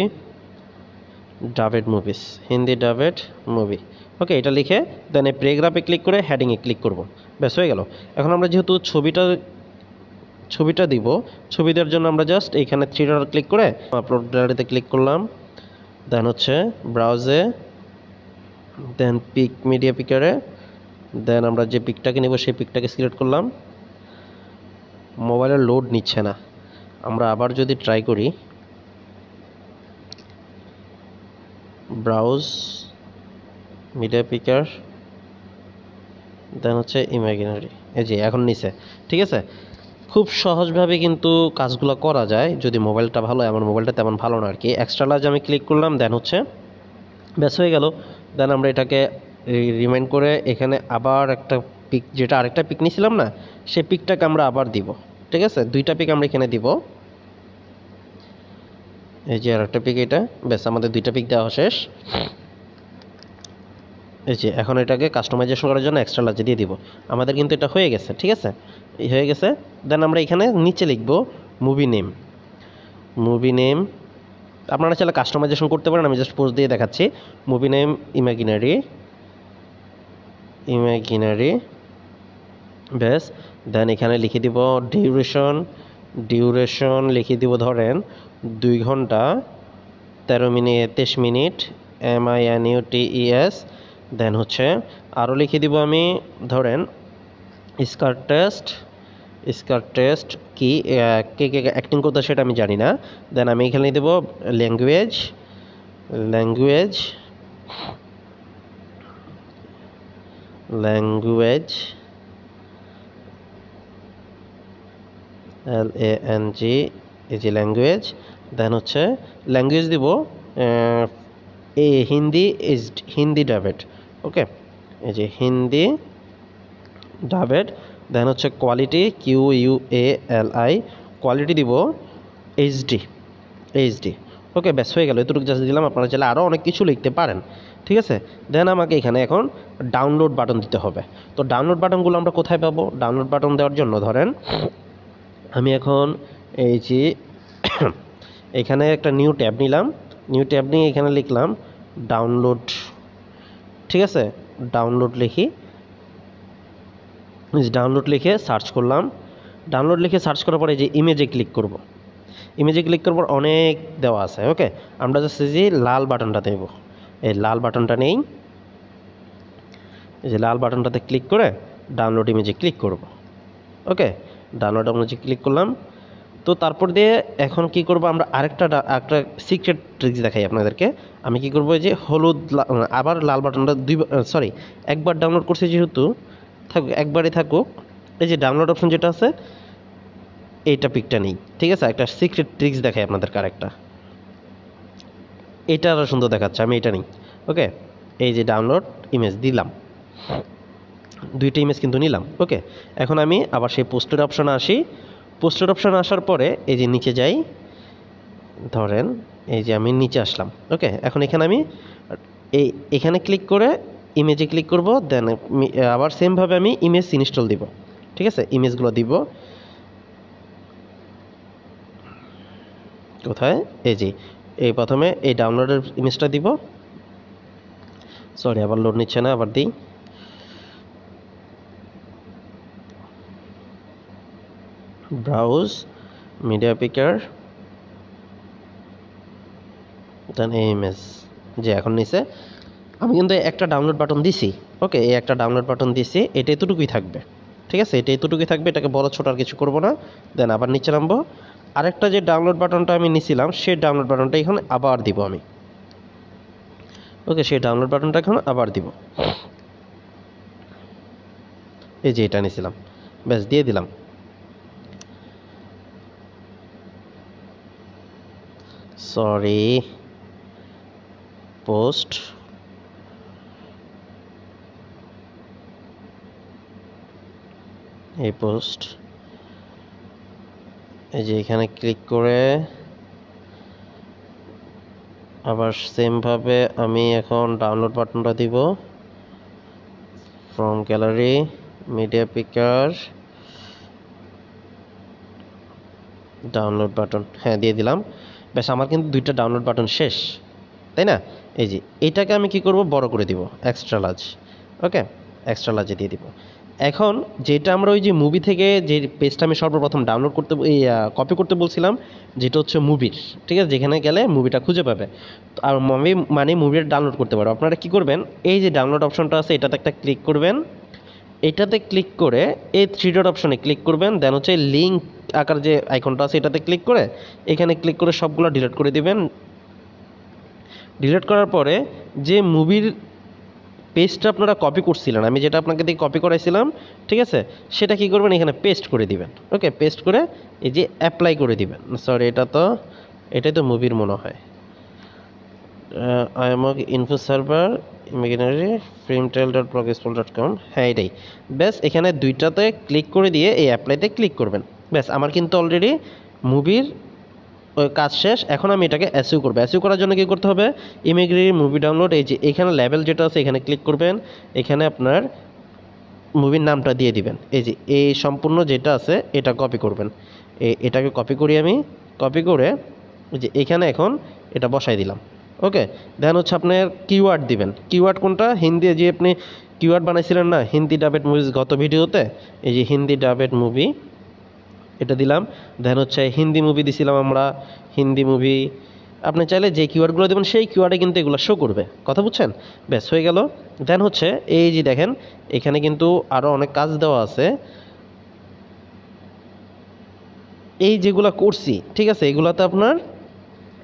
ডাভেড movies Hindi ডাভেড movie okay এটা লিখে দেন এই প্রেগ্রাফে ক্লিক করে হ্যাডিংয়ে ক্লিক করব ব্যাস হয়ে গেল এখন আমরা যেহেতু ছবিটা ছবিটা দিব ছবিটার জন্য আমরা জাস্ট এইখানে থ্রিডার ক্লিক করে আপলোড গ্যালারিতে ক্লিক করলাম দেন হচ্ছে ব্রাউজে দেন পিক মিডিয়া পিকারে দেন আমরা যে পিকটাকে নেব সেই পিকটাকে সিলেক্ট করলাম মোবাইলের লোড নিচ্ছে না আমরা আবার যদি ট্রাই করি ব্রাউজ মিডিয়া পিকার দেন হচ্ছে ইমাজিনারি এই যে এখন নিচে ঠিক আছে খুব সহজভাবে কিন্তু কাজগুলো করা যায় যদি মোবাইলটা ভালো আমার মোবাইলটা তেমন ভালো না আর কি এক্সট্রা লার্জ আমি ক্লিক করলাম দেন হচ্ছে ব্যাস হয়ে গেল দেন আমরা এটাকে রিমাইন্ড করে এখানে আবার একটা পিক যেটা আরেকটা পিক নিয়েছিলাম না সেই পিকটাকে আমরা আবার দিব ঠিক আছে দুইটা পিক আমরা এখানে দিব এই যে আরেকটা পিক এটা ব্যাস আমাদের দুইটা পিক দেওয়া শেষ এই যে এখন এটাকে কাস্টমাইজেশন করার জন্য এক্সট্রা লার্জ দিয়ে দিব আমাদের কিন্তু এটা হয়ে গেছে ঠিক আছে হয়ে গেছে দেন আমরা এখানে নিচে লিখব মুভি নেম মুভি নেম আপনারা চাইলে কাস্টমাইজেশন করতে পারেন আমি জাস্ট পোস্ট দিয়ে দেখাচ্ছি মুভি নেম ইমাগিনারি ইমাগিনারি ব্যাস দেন এখানে লিখে দিব ডিউরেশন ডিউরেশন লিখে দিব ধরেন দুই ঘন্টা তেরো মিনিট তেইশ minute M I N U T ES then হচ্ছে আরও লিখে দিব আমি ধরেন স্কার টেস্ট স্কার টেস্ট কি কে কে অ্যাক্টিং করতে সেটা আমি জানি না দেন আমি এখানে দেবো language language language L A N G এই যে ল্যাঙ্গুয়েজ দেন হচ্ছে ল্যাঙ্গুয়েজ দিব A Hindi is Hindi dubbed okay এই যে হিন্দি ডাবেট দেন হচ্ছে quality Q U A L I quality দিব এইচডি এইচডি ওকে ব্যাস হয়ে গেল এতটুকু জাস্ট দিলাম আপনারা চাইলে আরও অনেক কিছু লিখতে পারেন ঠিক আছে দেন আমাকে এখানে এখন ডাউনলোড বাটন দিতে হবে তো ডাউনলোড বাটনগুলো আমরা কোথায় পাবো ডাউনলোড বাটন দেওয়ার জন্য ধরেন আমি এখন এই যে এখানে একটা নিউ ট্যাব নিলাম নিউ ট্যাব নিয়ে এখানে লিখলাম ডাউনলোড ঠিক আছে ডাউনলোড লিখি ডাউনলোড লিখে সার্চ করলাম ডাউনলোড লিখে সার্চ করার পরে যে ইমেজে ক্লিক করব। ইমেজে ক্লিক করার পর অনেক দেওয়া আছে ওকে আমরা জাস্ট যে লাল বাটনটা দেব এই লাল বাটনটা নেই এই যে লাল বাটনটাতে ক্লিক করে ডাউনলোড ইমেজে ক্লিক করব। ওকে ডাউনলোড ইমেজে ক্লিক করলাম তো তারপর দিয়ে এখন কি করব আমরা আরেকটা একটা সিক্রেট ট্রিক্স দেখাই আপনাদেরকে আমি কি করব যে হলুদ আবার লাল বাটনটা দুই সরি একবার ডাউনলোড করছি যেহেতু থাকুক একবারে থাকুক এই যে ডাউনলোড অপশন যেটা আছে এইটা পিকটা নেই ঠিক আছে একটা সিক্রেট ট্রিক্স দেখায় আপনাদের একটা এটা আরও সুন্দর দেখাচ্ছে আমি এটা নেই ওকে এই যে ডাউনলোড ইমেজ দিলাম দুইটা ইমেজ কিন্তু নিলাম ওকে এখন আমি আবার সেই পোস্টের অপশানে আসি পোস্টের অপশান আসার পরে এই যে নিচে যাই ধরেন এই যে আমি নিচে আসলাম ওকে এখন এখানে আমি এই এখানে ক্লিক করে ইমেজে ক্লিক করব দেন আবার সেমভাবে আমি ইমেজ ইনস্টল দিব ঠিক আছে ইমেজগুলো দিব কোথায় এই জি এই প্রথমে এই ডাউনলোডের ইমেজটা দিব সরি আবার লোড নিচ্ছে না আবার দিই ব্রাউজ মিডিয়া পিকার দেন এই ইমেজ যে এখন নিচে আমি কিন্তু একটা ডাউনলোড বাটন দিছি ওকে এই একটা ডাউনলোড বাটন দিছি এটা এতটুকুই থাকবে ঠিক আছে এটা এতটুকুই থাকবে এটাকে বড় ছোট আর কিছু করবো না দেন আবার নিচে নামবো আরেকটা যে ডাউনলোড বাটনটা আমি নিছিলাম সেই ডাউনলোড বাটনটা এখন আবার দিব আমি ওকে সেই ডাউনলোড বাটনটা এখন আবার দিব এই যে এটা নিয়েছিলাম ব্যাস দিয়ে দিলাম সরি পোস্ট এই পোস্ট এই যে এখানে ক্লিক করে আবার সেমভাবে আমি এখন ডাউনলোড বাটনটা দিব from gallery media picker download button হ্যাঁ দিয়ে দিলাম বেশ আমার কিন্তু দুইটা ডাউনলোড বাটন শেষ তাই না এই যে এটাকে আমি কি করব বড় করে দিব এক্সট্রা লার্জ ওকে এক্সট্রা লার্জে দিয়ে দিব এখন যেটা আমরা ওই যে মুভি থেকে যে পেজটা আমি সর্বপ্রথম ডাউনলোড করতে এই কপি করতে বলছিলাম যেটা হচ্ছে মুভির ঠিক আছে যেখানে গেলে মুভিটা খুঁজে পাবে আর মুভি মানে মুভিটা ডাউনলোড করতে পারো আপনারা কী করবেন এই যে ডাউনলোড অপশনটা আছে এটাতে একটা ক্লিক করবেন এটাতে ক্লিক করে এই থ্রি ডট অপশনে ক্লিক করবেন দেন হচ্ছে লিঙ্ক আকার যে আইকনটা আছে এটাতে ক্লিক করে এখানে ক্লিক করে সবগুলো ডিলিট করে দেবেন ডিলিট করার পরে যে মুভির পেস্টটা আপনারা কপি করছিলেন আমি যেটা আপনাকে দিয়ে কপি করাইছিলাম ঠিক আছে সেটা কি করবেন এখানে পেস্ট করে দিবেন ওকে পেস্ট করে এই যে অ্যাপ্লাই করে দিবেন সরি এটা তো এটাই তো মুভির মনে হয় আমাকে info server imaginary film trail dot Blogspot dot com হ্যাঁ এটাই ব্যাস এখানে দুইটাতে ক্লিক করে দিয়ে এই অ্যাপ্লাইতে ক্লিক করবেন ব্যাস আমার কিন্তু অলরেডি মুভির কাজ শেষ এখন আমি এটাকে অ্যাসিউ করবো অ্যাসিউ করার জন্য কী করতে হবে ইমিগ্রি মুভি ডাউনলোড এই যে এখানে লেভেল যেটা আছে এখানে ক্লিক করবেন এখানে আপনার মুভির নামটা দিয়ে দিবেন এই যে এই সম্পূর্ণ যেটা আছে এটা কপি করবেন এটাকে কপি করি আমি কপি করে যে এখানে এখন এটা বসাই দিলাম ওকে দেন হচ্ছে আপনার কিওয়ার্ড দিবেন কিওয়ার্ড কোনটা হিন্দি যে আপনি কিওয়ার্ড বানাইছিলেন না হিন্দি ডাবেট মুভিজ গত ভিডিওতে এই যে হিন্দি ডাবেট মুভি এটা দিলাম দেন হচ্ছে হিন্দি মুভি দিছিলাম আমরা হিন্দি মুভি আপনি চাইলে যে কিওয়ার্ডগুলো দেবেন সেই কিওয়ার্ডে কিন্তু এগুলো শো করবে কথা বুঝছেন ব্যাস হয়ে গেল দেন হচ্ছে এই যে দেখেন এখানে কিন্তু আরও অনেক কাজ দেওয়া আছে এই যেগুলো করছি ঠিক আছে এগুলাতে আপনার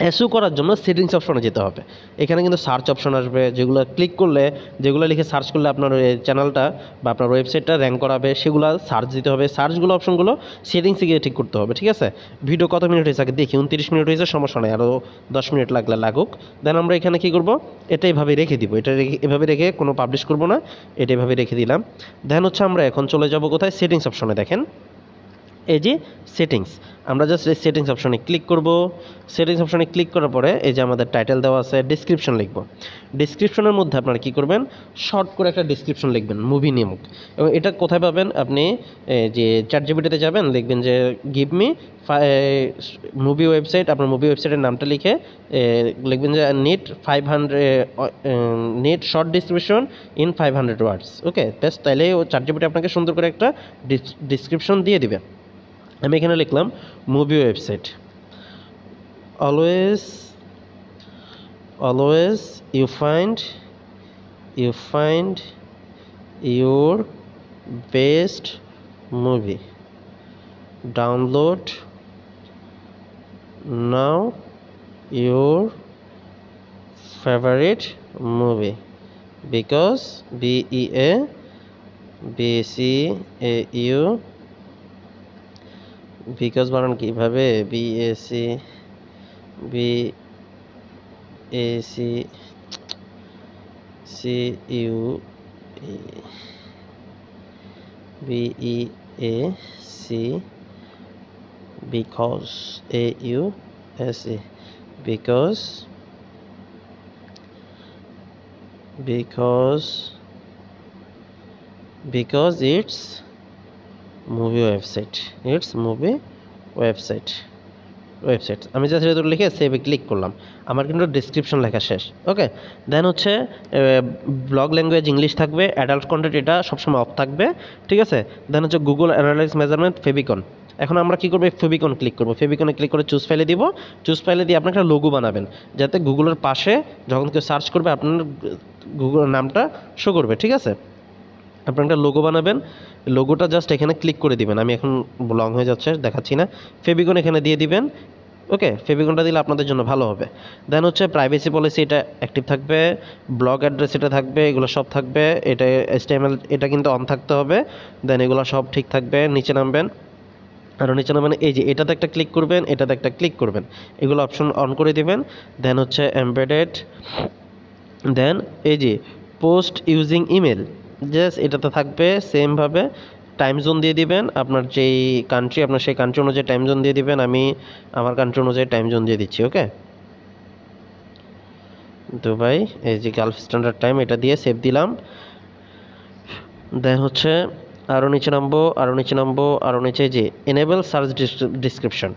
এসু করার জন্য সেটিংস অপশনে যেতে হবে এখানে কিন্তু সার্চ অপশন আসবে যেগুলো ক্লিক করলে যেগুলো লিখে সার্চ করলে আপনার চ্যানেলটা বা আপনার ওয়েবসাইটটা র্যাঙ্ক করাবে সেগুলো সার্চ দিতে হবে সার্চগুলো অপশনগুলো সেটিংসে গিয়ে ঠিক করতে হবে ঠিক আছে ভিডিও কত মিনিট হয়েছে আগে দেখি উনত্রিশ মিনিট হয়েছে সমস্যা নেই আরও দশ মিনিট লাগলে লাগুক দেন আমরা এখানে কী করবো এটা এভাবে রেখে দিব এটা রেখে এভাবে রেখে কোনো পাবলিশ করব না এটা এভাবে রেখে দিলাম দেন হচ্ছে আমরা এখন চলে যাব কোথায় সেটিংস অপশনে দেখেন এই যে সেটিংস আমরা জাস্ট এই সেটিংস অপশনে ক্লিক করব সেটিংস অপশনে ক্লিক করার পরে এই যে আমাদের টাইটেল দেওয়া আছে ডিসক্রিপশন লিখব ডিসক্রিপশনের মধ্যে আপনারা কী করবেন শর্ট করে একটা ডিসক্রিপশন লিখবেন মুভি নিমুক এবং এটা কোথায় পাবেন আপনি যে চ্যাট জিবিটিতে যাবেন লিখবেন যে গিভ মি মুভি ওয়েবসাইট আপনার মুভি ওয়েবসাইটের নামটা লিখে লিখবেন যে net five hundred net short description in five hundred words okay ব্যাস তাহলে ও চার জিবিটি আপনাকে সুন্দর করে একটা ডিসক্রিপশন দিয়ে দিবে আমি এখানে লিখলাম movie website always always you find you find your best movie download now your favorite movie because B E A B C A U because বানান কীভাবে BAC B AC C U BE A C because A U S A because because because it's movie website it's movie website website আমি যা সেটা লিখে সেভে ক্লিক করলাম আমার কিন্তু ডিসক্রিপশন লেখা শেষ ওকে দেন হচ্ছে ব্লগ ল্যাঙ্গুয়েজ ইংলিশ থাকবে অ্যাডাল্ট কন্টেন্ট এটা সবসময় অফ থাকবে ঠিক আছে দেন হচ্ছে গুগল অ্যানালাইজ মেজারমেন্ট ফেবিকন এখন আমরা কী করবো ফেবিকন ক্লিক করবো ফেবিকনে ক্লিক করে চুজ ফাইলে দিব চুজ ফাইলে দিয়ে আপনি একটা লোগো বানাবেন যাতে গুগলের পাশে যখন কেউ সার্চ করবে আপনার গুগল নামটা শো করবে ঠিক আছে আপনার একটা লোগো বানাবেন লোগোটা জাস্ট এখানে ক্লিক করে দিবেন আমি এখন লং হয়ে যাচ্ছে দেখাচ্ছি না ফেবিকন এখানে দিয়ে দিবেন ওকে ফেবিকনটা দিলে আপনাদের জন্য ভালো হবে দেন হচ্ছে প্রাইভেসি পলিসি এটা অ্যাক্টিভ থাকবে ব্লগ অ্যাড্রেস এটা থাকবে এগুলো সব থাকবে এটা এসটিএমএল এটা কিন্তু অন থাকতে হবে দেন এগুলো সব ঠিক থাকবে নিচে নামবেন আরও নিচে নামবেন এই যে এটাতে একটা ক্লিক করবেন এটাতে একটা ক্লিক করবেন এগুলো অপশন অন করে দিবেন দেন হচ্ছে এমবেডেড দেন এই যে পোস্ট ইউজিং ইমেল জাস্ট এটাতে থাকবে সেমভাবে টাইম জোন দিয়ে দিবেন আপনার যেই কান্ট্রি আপনার সেই কান্ট্রি অনুযায়ী টাইম জোন দিয়ে দিবেন আমি আমার কান্ট্রি অনুযায়ী টাইম জোন দিয়ে দিচ্ছি ওকে দুবাই এই যে গালফ স্ট্যান্ডার্ড টাইম এটা দিয়ে সেভ দিলাম দেন হচ্ছে আরও নিচে নামবো আরও নিচে নামবো আরও নিচে যে এনেবল সার্চ ডিসক্রিপশন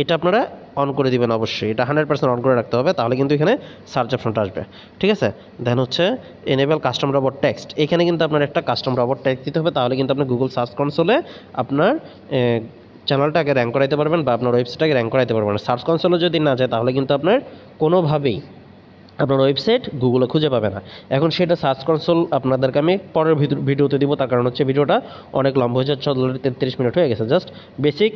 এটা আপনারা অন করে দিবেন অবশ্যই এটা হান্ড্রেড পার্সেন্ট অন করে রাখতে হবে তাহলে কিন্তু এখানে সার্চ অপশনটা আসবে ঠিক আছে দেন হচ্ছে এনেবেল কাস্টম রবট টেক্সট এখানে কিন্তু আপনার একটা কাস্টম রবট টেক্সট দিতে হবে তাহলে কিন্তু আপনি গুগল সার্চ কনসোলে আপনার চ্যানেলটাকে র্যাঙ্ক করাইতে পারবেন বা আপনার ওয়েবসাইটটাকে র্যাঙ্ক করাইতে পারবেন সার্চ কনসোলে যদি না যায় তাহলে কিন্তু আপনার কোনোভাবেই আপনার ওয়েবসাইট গুগলে খুঁজে পাবে না এখন সেটা সার্চ কনসোল আপনাদেরকে আমি পরের ভিডিওতে দিব তার কারণ হচ্ছে ভিডিওটা অনেক লম্বা হয়ে যাচ্ছে অলরেডি তেত্রিশ মিনিট হয়ে গেছে জাস্ট বেসিক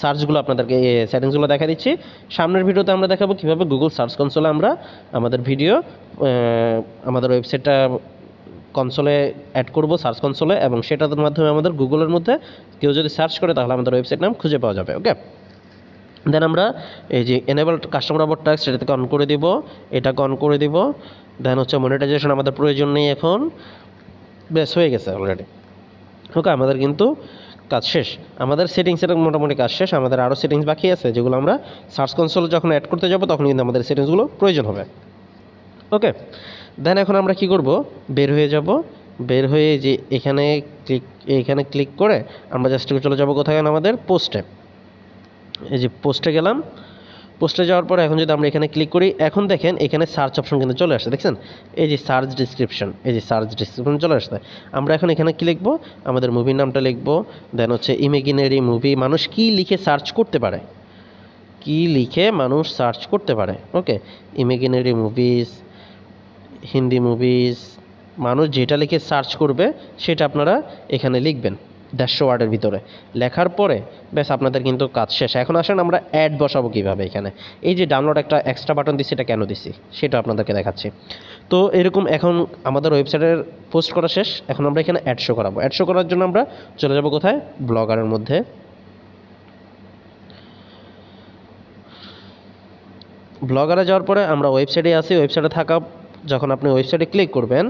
সার্চগুলো আপনাদেরকে সেটিংসগুলো দেখা দিচ্ছি সামনের ভিডিওতে আমরা দেখাবো কীভাবে গুগল সার্চ কনসোলে আমরা আমাদের ভিডিও আমাদের ওয়েবসাইটটা কনসোলে অ্যাড করব সার্চ কনসোলে এবং সেটার মাধ্যমে আমাদের গুগলের মধ্যে কেউ যদি সার্চ করে তাহলে আমাদের ওয়েবসাইট নাম খুঁজে পাওয়া যাবে ওকে দেন আমরা এই যে এনেবল কাস্টমার আবার ট্যাক্স সেটাকে অন করে দিব এটাকে অন করে দিব দেন হচ্ছে মনিটাইজেশন আমাদের প্রয়োজন নেই এখন বেশ হয়ে গেছে অলরেডি ওকে আমাদের কিন্তু কাজ শেষ আমাদের সেটিংস এটা মোটামুটি কাজ শেষ আমাদের আরও সেটিংস বাকি আছে যেগুলো আমরা সার্চ কনসোল যখন অ্যাড করতে যাব তখন কিন্তু আমাদের সেটিংসগুলো প্রয়োজন হবে ওকে দেন এখন আমরা কি করব বের হয়ে যাব বের হয়ে যে এখানে ক্লিক এখানে ক্লিক করে আমরা জাস্ট চলে যাব কোথায় আমাদের পোস্টে এই যে পোস্টে গেলাম পোস্টে যাওয়ার পর এখন যদি আমরা এখানে ক্লিক করি এখন দেখেন এখানে সার্চ অপশন কিন্তু চলে আসে দেখছেন এই যে সার্চ ডিসক্রিপশন এই যে সার্চ ডিসক্রিপশন চলে আসছে আমরা এখন এখানে কি লিখবো আমাদের মুভির নামটা লিখবো দেন হচ্ছে ইমেজিনারি মুভি মানুষ কি লিখে সার্চ করতে পারে কি লিখে মানুষ সার্চ করতে পারে okay imaginary movies Hindi movies মানুষ যেটা লিখে সার্চ করবে সেটা আপনারা এখানে লিখবেন দেড়শো ওয়ার্ডের ভিতরে লেখার পরে ব্যাস আপনাদের কিন্তু কাজ শেষ এখন আসেন আমরা অ্যাড বসাবো কীভাবে এখানে এই যে ডাউনলোড একটা এক্সট্রা বাটন দিচ্ছি এটা কেন দিচ্ছি সেটা আপনাদেরকে দেখাচ্ছি তো এরকম এখন আমাদের ওয়েবসাইটের পোস্ট করা শেষ এখন আমরা এখানে অ্যাড শো করাবো অ্যাড শো করার জন্য আমরা চলে যাবো কোথায় ব্লগারের মধ্যে ব্লগারে যাওয়ার পরে আমরা ওয়েবসাইটে আসি ওয়েবসাইটে থাকা যখন আপনি ওয়েবসাইটে ক্লিক করবেন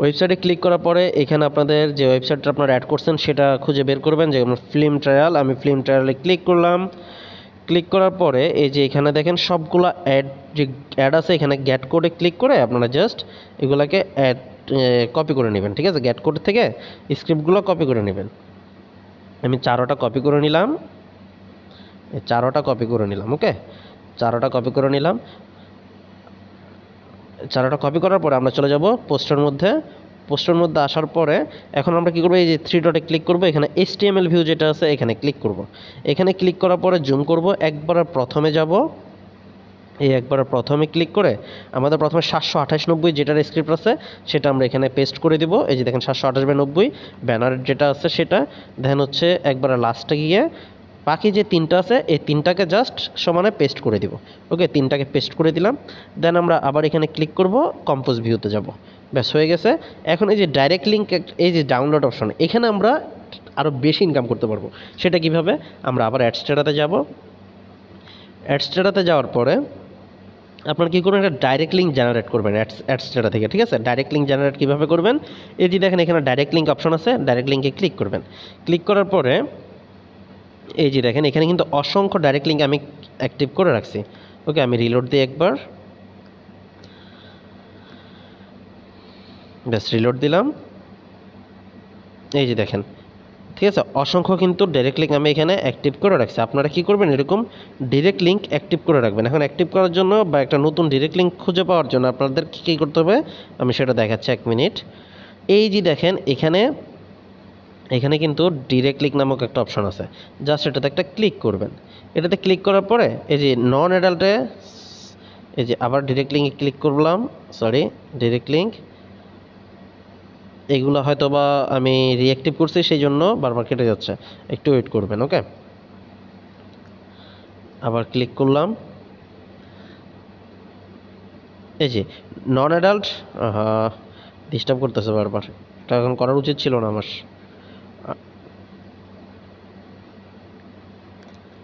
ওয়েবসাইটে ক্লিক করার পরে এখানে আপনাদের যে ওয়েবসাইটটা আপনারা অ্যাড করছেন সেটা খুঁজে বের করবেন যে ফিল্ম ট্রায়াল আমি ফিল্ম ট্রায়ালে ক্লিক করলাম ক্লিক করার পরে এই যে এখানে দেখেন সবগুলো অ্যাড যে অ্যাড আছে এখানে গ্যাট কোডে ক্লিক করে আপনারা জাস্ট এগুলাকে অ্যাড কপি করে নেবেন ঠিক আছে গ্যাট কোড থেকে স্ক্রিপ্টগুলো কপি করে নেবেন আমি চারোটা কপি করে নিলাম চারোটা কপি করে নিলাম ওকে চারোটা কপি করে নিলাম চারাটা কপি করার পরে আমরা চলে যাব পোস্টের মধ্যে পোস্টের মধ্যে আসার পরে এখন আমরা কী করবো এই যে থ্রি ডটে ক্লিক করবো এখানে এইচটিএমএল ভিউ যেটা আছে এখানে ক্লিক করব। এখানে ক্লিক করার পরে জুম করব একবার প্রথমে যাব এই একবার প্রথমে ক্লিক করে আমাদের প্রথমে সাতশো আঠাশ নব্বই যেটার স্ক্রিপ্ট আছে সেটা আমরা এখানে পেস্ট করে দিব এই যে দেখেন সাতশো আঠাশ নব্বই ব্যানার যেটা আছে সেটা দেন হচ্ছে একবার লাস্টে গিয়ে বাকি যে তিনটা আছে এই তিনটাকে জাস্ট সমানে পেস্ট করে দিব ওকে তিনটাকে পেস্ট করে দিলাম দেন আমরা আবার এখানে ক্লিক করব কম্পোজ ভিউতে যাব ব্যাস হয়ে গেছে এখন এই যে ডাইরেক্ট লিঙ্ক এই যে ডাউনলোড অপশন এখানে আমরা আরও বেশি ইনকাম করতে পারবো সেটা কিভাবে আমরা আবার অ্যাডস্টেটাতে যাব অ্যাডস্টেটাতে যাওয়ার পরে আপনার কী করবেন একটা ডাইরেক্ট লিঙ্ক জেনারেট করবেন অ্যাডস অ্যাডস্টেটা থেকে ঠিক আছে ডাইরেক্ট লিঙ্ক জেনারেট কীভাবে করবেন এই যে দেখেন এখানে ডাইরেক্ট লিঙ্ক অপশন আছে ডাইরেক্ট লিঙ্কে ক্লিক করবেন ক্লিক করার পরে এই যে দেখেন এখানে কিন্তু অসংখ্য ডাইরেক্ট লিঙ্ক আমি অ্যাক্টিভ করে রাখছি ওকে আমি রিলোড দিই একবার ব্যাস রিলোড দিলাম এই যে দেখেন ঠিক আছে অসংখ্য কিন্তু ডিরেক্ট লিঙ্ক আমি এখানে অ্যাক্টিভ করে রাখছি আপনারা কি করবেন এরকম ডিরেক্ট লিঙ্ক অ্যাক্টিভ করে রাখবেন এখন অ্যাক্টিভ করার জন্য বা একটা নতুন ডিরেক্ট লিঙ্ক খুঁজে পাওয়ার জন্য আপনাদের কী কী করতে হবে আমি সেটা দেখাচ্ছি এক মিনিট এই যে দেখেন এখানে এখানে কিন্তু ডিরেক্ট ক্লিক নামক একটা অপশন আছে জাস্ট এটাতে একটা ক্লিক করবেন এটাতে ক্লিক করার পরে এই যে নন অ্যাডাল্টে এই যে আবার ডিরেক্ট লিঙ্কে ক্লিক করলাম সরি ডিরেক্ট লিঙ্ক এগুলো হয়তো বা আমি রিঅ্যাক্টিভ করছি সেই জন্য বারবার কেটে যাচ্ছে একটু ওয়েট করবেন ওকে আবার ক্লিক করলাম এই যে নন অ্যাডাল্ট ডিস্টার্ব করতেছে বারবার এটা এখন করার উচিত ছিল না আমার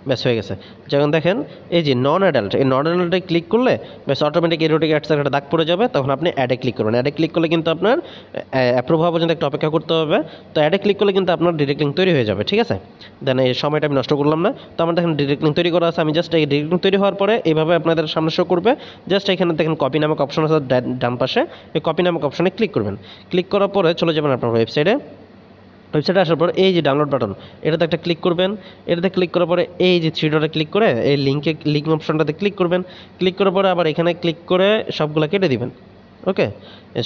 ব্যাস হয়ে গেছে যখন দেখেন এই যে নন অ্যাডাল্ট এই নন অ্যাডাল্টে ক্লিক করলে ব্যাস অটোমেটিক এরোটিক অ্যাডসের একটা দাগ পড়ে যাবে তখন আপনি অ্যাডে ক্লিক করবেন অ্যাডে ক্লিক করলে কিন্তু আপনার অ্যাপ্রুভ হওয়া পর্যন্ত একটা অপেক্ষা করতে হবে তো অ্যাডে ক্লিক করলে কিন্তু আপনার ডিরেক্ট লিঙ্ক তৈরি হয়ে যাবে ঠিক আছে দেন এই সময়টা আমি নষ্ট করলাম না তো আমার দেখেন ডিরেক্ট লিঙ্ক তৈরি করা আছে আমি জাস্ট এই ডিরেক্ট লিঙ্ক তৈরি হওয়ার পরে এইভাবে আপনাদের সামনে শো করবে জাস্ট এখানে দেখেন কপি নামক অপশন আছে ডান পাশে এই কপি নামক অপশনে ক্লিক করবেন ক্লিক করার পরে চলে যাবেন আপনার ওয়েবসাইটে ওয়েবসাইটে আসার পর এই যে ডাউনলোড বাটন এটাতে একটা ক্লিক করবেন এটাতে ক্লিক করার পরে এই যে থ্রি ডটে ক্লিক করে এই লিঙ্কে লিঙ্ক অপশনটাতে ক্লিক করবেন ক্লিক করার পরে আবার এখানে ক্লিক করে সবগুলো কেটে দিবেন ওকে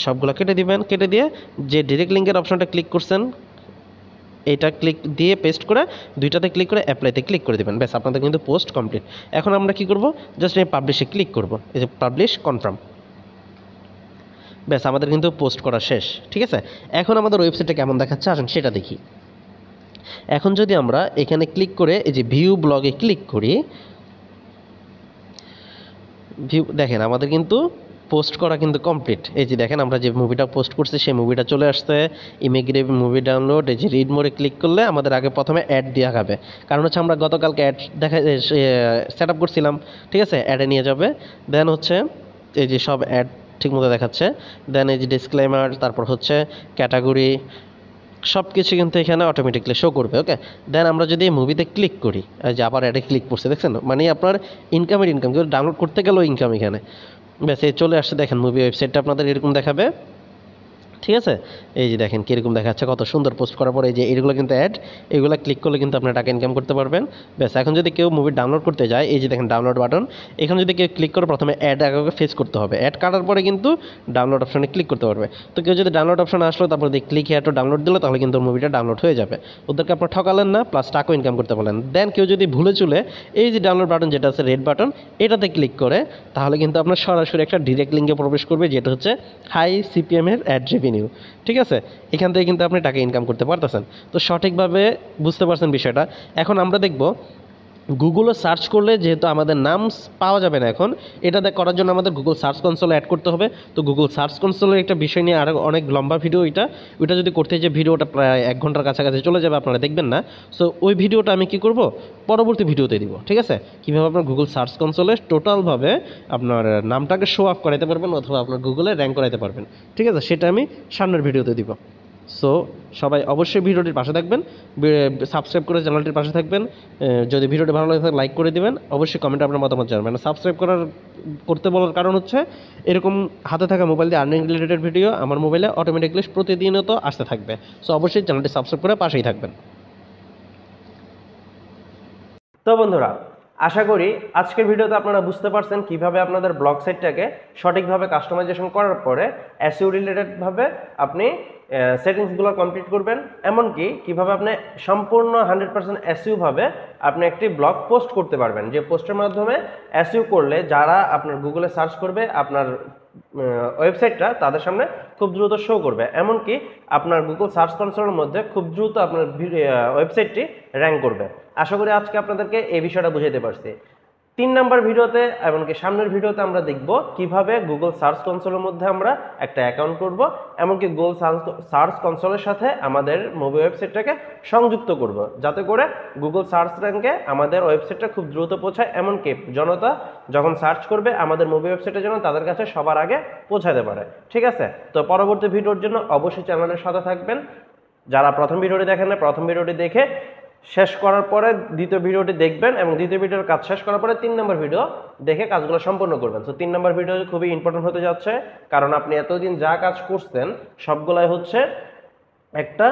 সবগুলো কেটে দিবেন কেটে দিয়ে যে ডিরেক্ট লিঙ্কের অপশনটা ক্লিক করছেন এটা ক্লিক দিয়ে পেস্ট করে দুইটাতে ক্লিক করে অ্যাপ্লাইতে ক্লিক করে দেবেন ব্যাস আপনাদের কিন্তু পোস্ট কমপ্লিট এখন আমরা কি করব জাস্ট আমি পাবলিশে ক্লিক করব এই যে পাবলিশ কনফার্ম ব্যাস আমাদের কিন্তু পোস্ট করা শেষ ঠিক আছে এখন আমাদের ওয়েবসাইটটা কেমন দেখাচ্ছে আসুন সেটা দেখি এখন যদি আমরা এখানে ক্লিক করে এই যে ভিউ ব্লগে ক্লিক করি ভিউ দেখেন আমাদের কিন্তু পোস্ট করা কিন্তু কমপ্লিট এই যে দেখেন আমরা যে মুভিটা পোস্ট করছি সেই মুভিটা চলে আসছে ইমিগ্রেভ মুভি ডাউনলোড এই যে রিড মোড়ে ক্লিক করলে আমাদের আগে প্রথমে অ্যাড দেওয়া হবে কারণ হচ্ছে আমরা গতকালকে অ্যাড দেখা সেট আপ করছিলাম ঠিক আছে অ্যাডে নিয়ে যাবে দেন হচ্ছে এই যে সব অ্যাড ঠিকমতো দেখাচ্ছে দেন এই যে ডিসক্লেমার তারপর হচ্ছে ক্যাটাগরি সব কিছু কিন্তু এখানে অটোমেটিকলি শো করবে ওকে দেন আমরা যদি মুভিতে ক্লিক করি যে আবার এটা ক্লিক করছে দেখছেন মানে আপনার ইনকামের ইনকাম কিন্তু ডাউনলোড করতে গেলেও ইনকাম এখানে ব্যাস এই চলে আসছে দেখেন মুভি ওয়েবসাইটটা আপনাদের এরকম দেখাবে ঠিক আছে এই যে দেখেন কীরকম দেখা যাচ্ছে কত সুন্দর পোস্ট করার পরে এই যে এইগুলো কিন্তু অ্যাড এগুলো ক্লিক করলে কিন্তু আপনি টাকা ইনকাম করতে পারবেন ব্যাস এখন যদি কেউ মুভি ডাউনলোড করতে যায় এই যে দেখেন ডাউনলোড বাটন এখানে যদি কেউ ক্লিক করে প্রথমে অ্যাড আগে ফেস করতে হবে অ্যাড কাটার পরে কিন্তু ডাউনলোড অপশানে ক্লিক করতে পারবে তো কেউ যদি ডাউনলোড অপশান আসলো তারপর যদি ক্লিক হেয়ারটা ডাউনলোড দিল তাহলে কিন্তু মুভিটা ডাউনলোড হয়ে যাবে ওদেরকে আপনার ঠকালেন না প্লাস টাকাও ইনকাম করতে পারলেন দেন কেউ যদি ভুলে চুলে এই যে ডাউনলোড বাটন যেটা আছে রেড বাটন এটাতে ক্লিক করে তাহলে কিন্তু আপনার সরাসরি একটা ডিরেক্ট লিঙ্কে প্রবেশ করবে যেটা হচ্ছে হাই সিপিএমের অ্যাড রেভিনিউ ঠিক আছে এখান থেকে কিন্তু আপনি টাকা ইনকাম করতে পারতেছেন তো সঠিকভাবে বুঝতে পারছেন বিষয়টা এখন আমরা দেখব গুগলে সার্চ করলে যেহেতু আমাদের নাম পাওয়া যাবে না এখন এটা করার জন্য আমাদের গুগল সার্চ কনসোলে অ্যাড করতে হবে তো গুগল সার্চ কনসোলের একটা বিষয় নিয়ে আরও অনেক লম্বা ভিডিও এটা ওইটা যদি করতে যে ভিডিওটা প্রায় এক ঘন্টার কাছাকাছি চলে যাবে আপনারা দেখবেন না সো ওই ভিডিওটা আমি কি করব পরবর্তী ভিডিওতে দিব ঠিক আছে কীভাবে আপনার গুগল সার্চ কনসোলে টোটালভাবে আপনার নামটাকে শো আপ করাইতে পারবেন অথবা আপনার গুগলে র্যাঙ্ক করাইতে পারবেন ঠিক আছে সেটা আমি সামনের ভিডিওতে দিব সো সবাই অবশ্যই ভিডিওটির পাশে থাকবেন সাবস্ক্রাইব করে চ্যানেলটির পাশে থাকবেন যদি ভিডিওটি ভালো লাগে লাইক করে দেবেন অবশ্যই কমেন্টে আপনার মতামত জানাবেন সাবস্ক্রাইব করার করতে বলার কারণ হচ্ছে এরকম হাতে থাকা মোবাইল দিয়ে আর্নিং রিলেটেড ভিডিও আমার মোবাইলে অটোমেটিকলি প্রতিদিনত আসতে থাকবে সো অবশ্যই চ্যানেলটি সাবস্ক্রাইব করে পাশেই থাকবেন তো বন্ধুরা আশা করি আজকের ভিডিওতে আপনারা বুঝতে পারছেন কিভাবে আপনাদের ব্লগ সাইটটাকে সঠিকভাবে কাস্টমাইজেশন করার পরে অ্যাসিউ রিলেটেডভাবে আপনি সেটিংসগুলো কমপ্লিট করবেন এমনকি কিভাবে আপনি সম্পূর্ণ হান্ড্রেড পার্সেন্ট এসইউভাবে আপনি একটি ব্লগ পোস্ট করতে পারবেন যে পোস্টের মাধ্যমে এসইউ করলে যারা আপনার গুগলে সার্চ করবে আপনার ওয়েবসাইটটা তাদের সামনে খুব দ্রুত শো করবে এমনকি আপনার গুগল সার্চ কনসোলের মধ্যে খুব দ্রুত আপনার ওয়েবসাইটটি র্যাঙ্ক করবে আশা করি আজকে আপনাদেরকে এই বিষয়টা বুঝাইতে পারছি তিন নাম্বার ভিডিওতে এমনকি সামনের ভিডিওতে আমরা দেখব কিভাবে গুগল সার্চ কনসোলের মধ্যে আমরা একটা অ্যাকাউন্ট করব এমনকি গুগল সার্চ কনসোলের সাথে আমাদের মোবাইল ওয়েবসাইটটাকে সংযুক্ত করব যাতে করে গুগল সার্চ র্যাঙ্কে আমাদের ওয়েবসাইটটা খুব দ্রুত পৌঁছায় এমনকি জনতা যখন সার্চ করবে আমাদের মোবাইল ওয়েবসাইটের জন্য তাদের কাছে সবার আগে পৌঁছাতে পারে ঠিক আছে তো পরবর্তী ভিডিওর জন্য অবশ্যই চ্যানেলের সাথে থাকবেন যারা প্রথম ভিডিওটি দেখেন না প্রথম ভিডিওটি দেখে শেষ করার পরে দ্বিতীয় ভিডিওটি দেখবেন এবং দ্বিতীয় ভিডিওর কাজ শেষ করার পরে তিন নম্বর ভিডিও দেখে কাজগুলো সম্পন্ন করবেন তো তিন নম্বর ভিডিও খুবই ইম্পর্টেন্ট হতে যাচ্ছে কারণ আপনি এতদিন যা কাজ করছেন সবগুলাই হচ্ছে একটা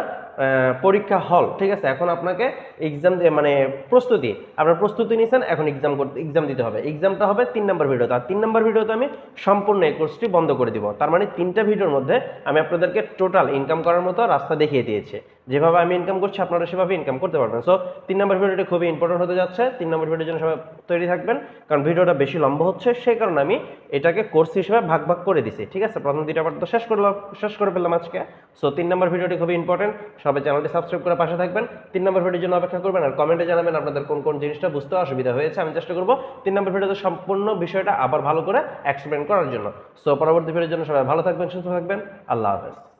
পরীক্ষা হল ঠিক আছে এখন আপনাকে এক্সাম মানে প্রস্তুতি আপনার প্রস্তুতি নিয়েছেন এখন এক্সাম করতে এক্সাম দিতে হবে এক্সামটা হবে তিন নম্বর ভিডিওতে আর তিন নম্বর ভিডিওতে আমি সম্পূর্ণ এই কোর্সটি বন্ধ করে দিব তার মানে তিনটা ভিডিওর মধ্যে আমি আপনাদেরকে টোটাল ইনকাম করার মতো রাস্তা দেখিয়ে দিয়েছি যেভাবে আমি ইনকাম করছি আপনারা সেভাবে ইনকাম করতে পারবেন সো তিন নম্বর ভিডিওটি খুবই ইম্পর্টেন্ট হতে যাচ্ছে তিন নম্বর ভিডিওর জন্য সবাই তৈরি থাকবেন কারণ ভিডিওটা বেশি লম্বা হচ্ছে সেই কারণে আমি এটাকে কোর্স হিসেবে ভাগ ভাগ করে দিছি ঠিক আছে প্রথম দুইটা পার্ট তো শেষ করলাম শেষ করে ফেললাম আজকে সো তিন নম্বর ভিডিওটি খুবই ইম্পর্টেন্ট সবাই চ্যানেলটি সাবস্ক্রাইব করে পাশে থাকবেন তিন নম্বর ভিডিওর জন্য অপেক্ষা করবেন আর কমেন্টে জানাবেন আপনাদের কোন কোন জিনিসটা বুঝতে অসুবিধা হয়েছে আমি চেষ্টা করবো তিন নম্বর ভিডিওতে সম্পূর্ণ বিষয়টা আবার ভালো করে এক্সপ্লেন করার জন্য সো পরবর্তী ভিডিওর জন্য সবাই ভালো থাকবেন সুস্থ থাকবেন আল্লাহ হাফেজ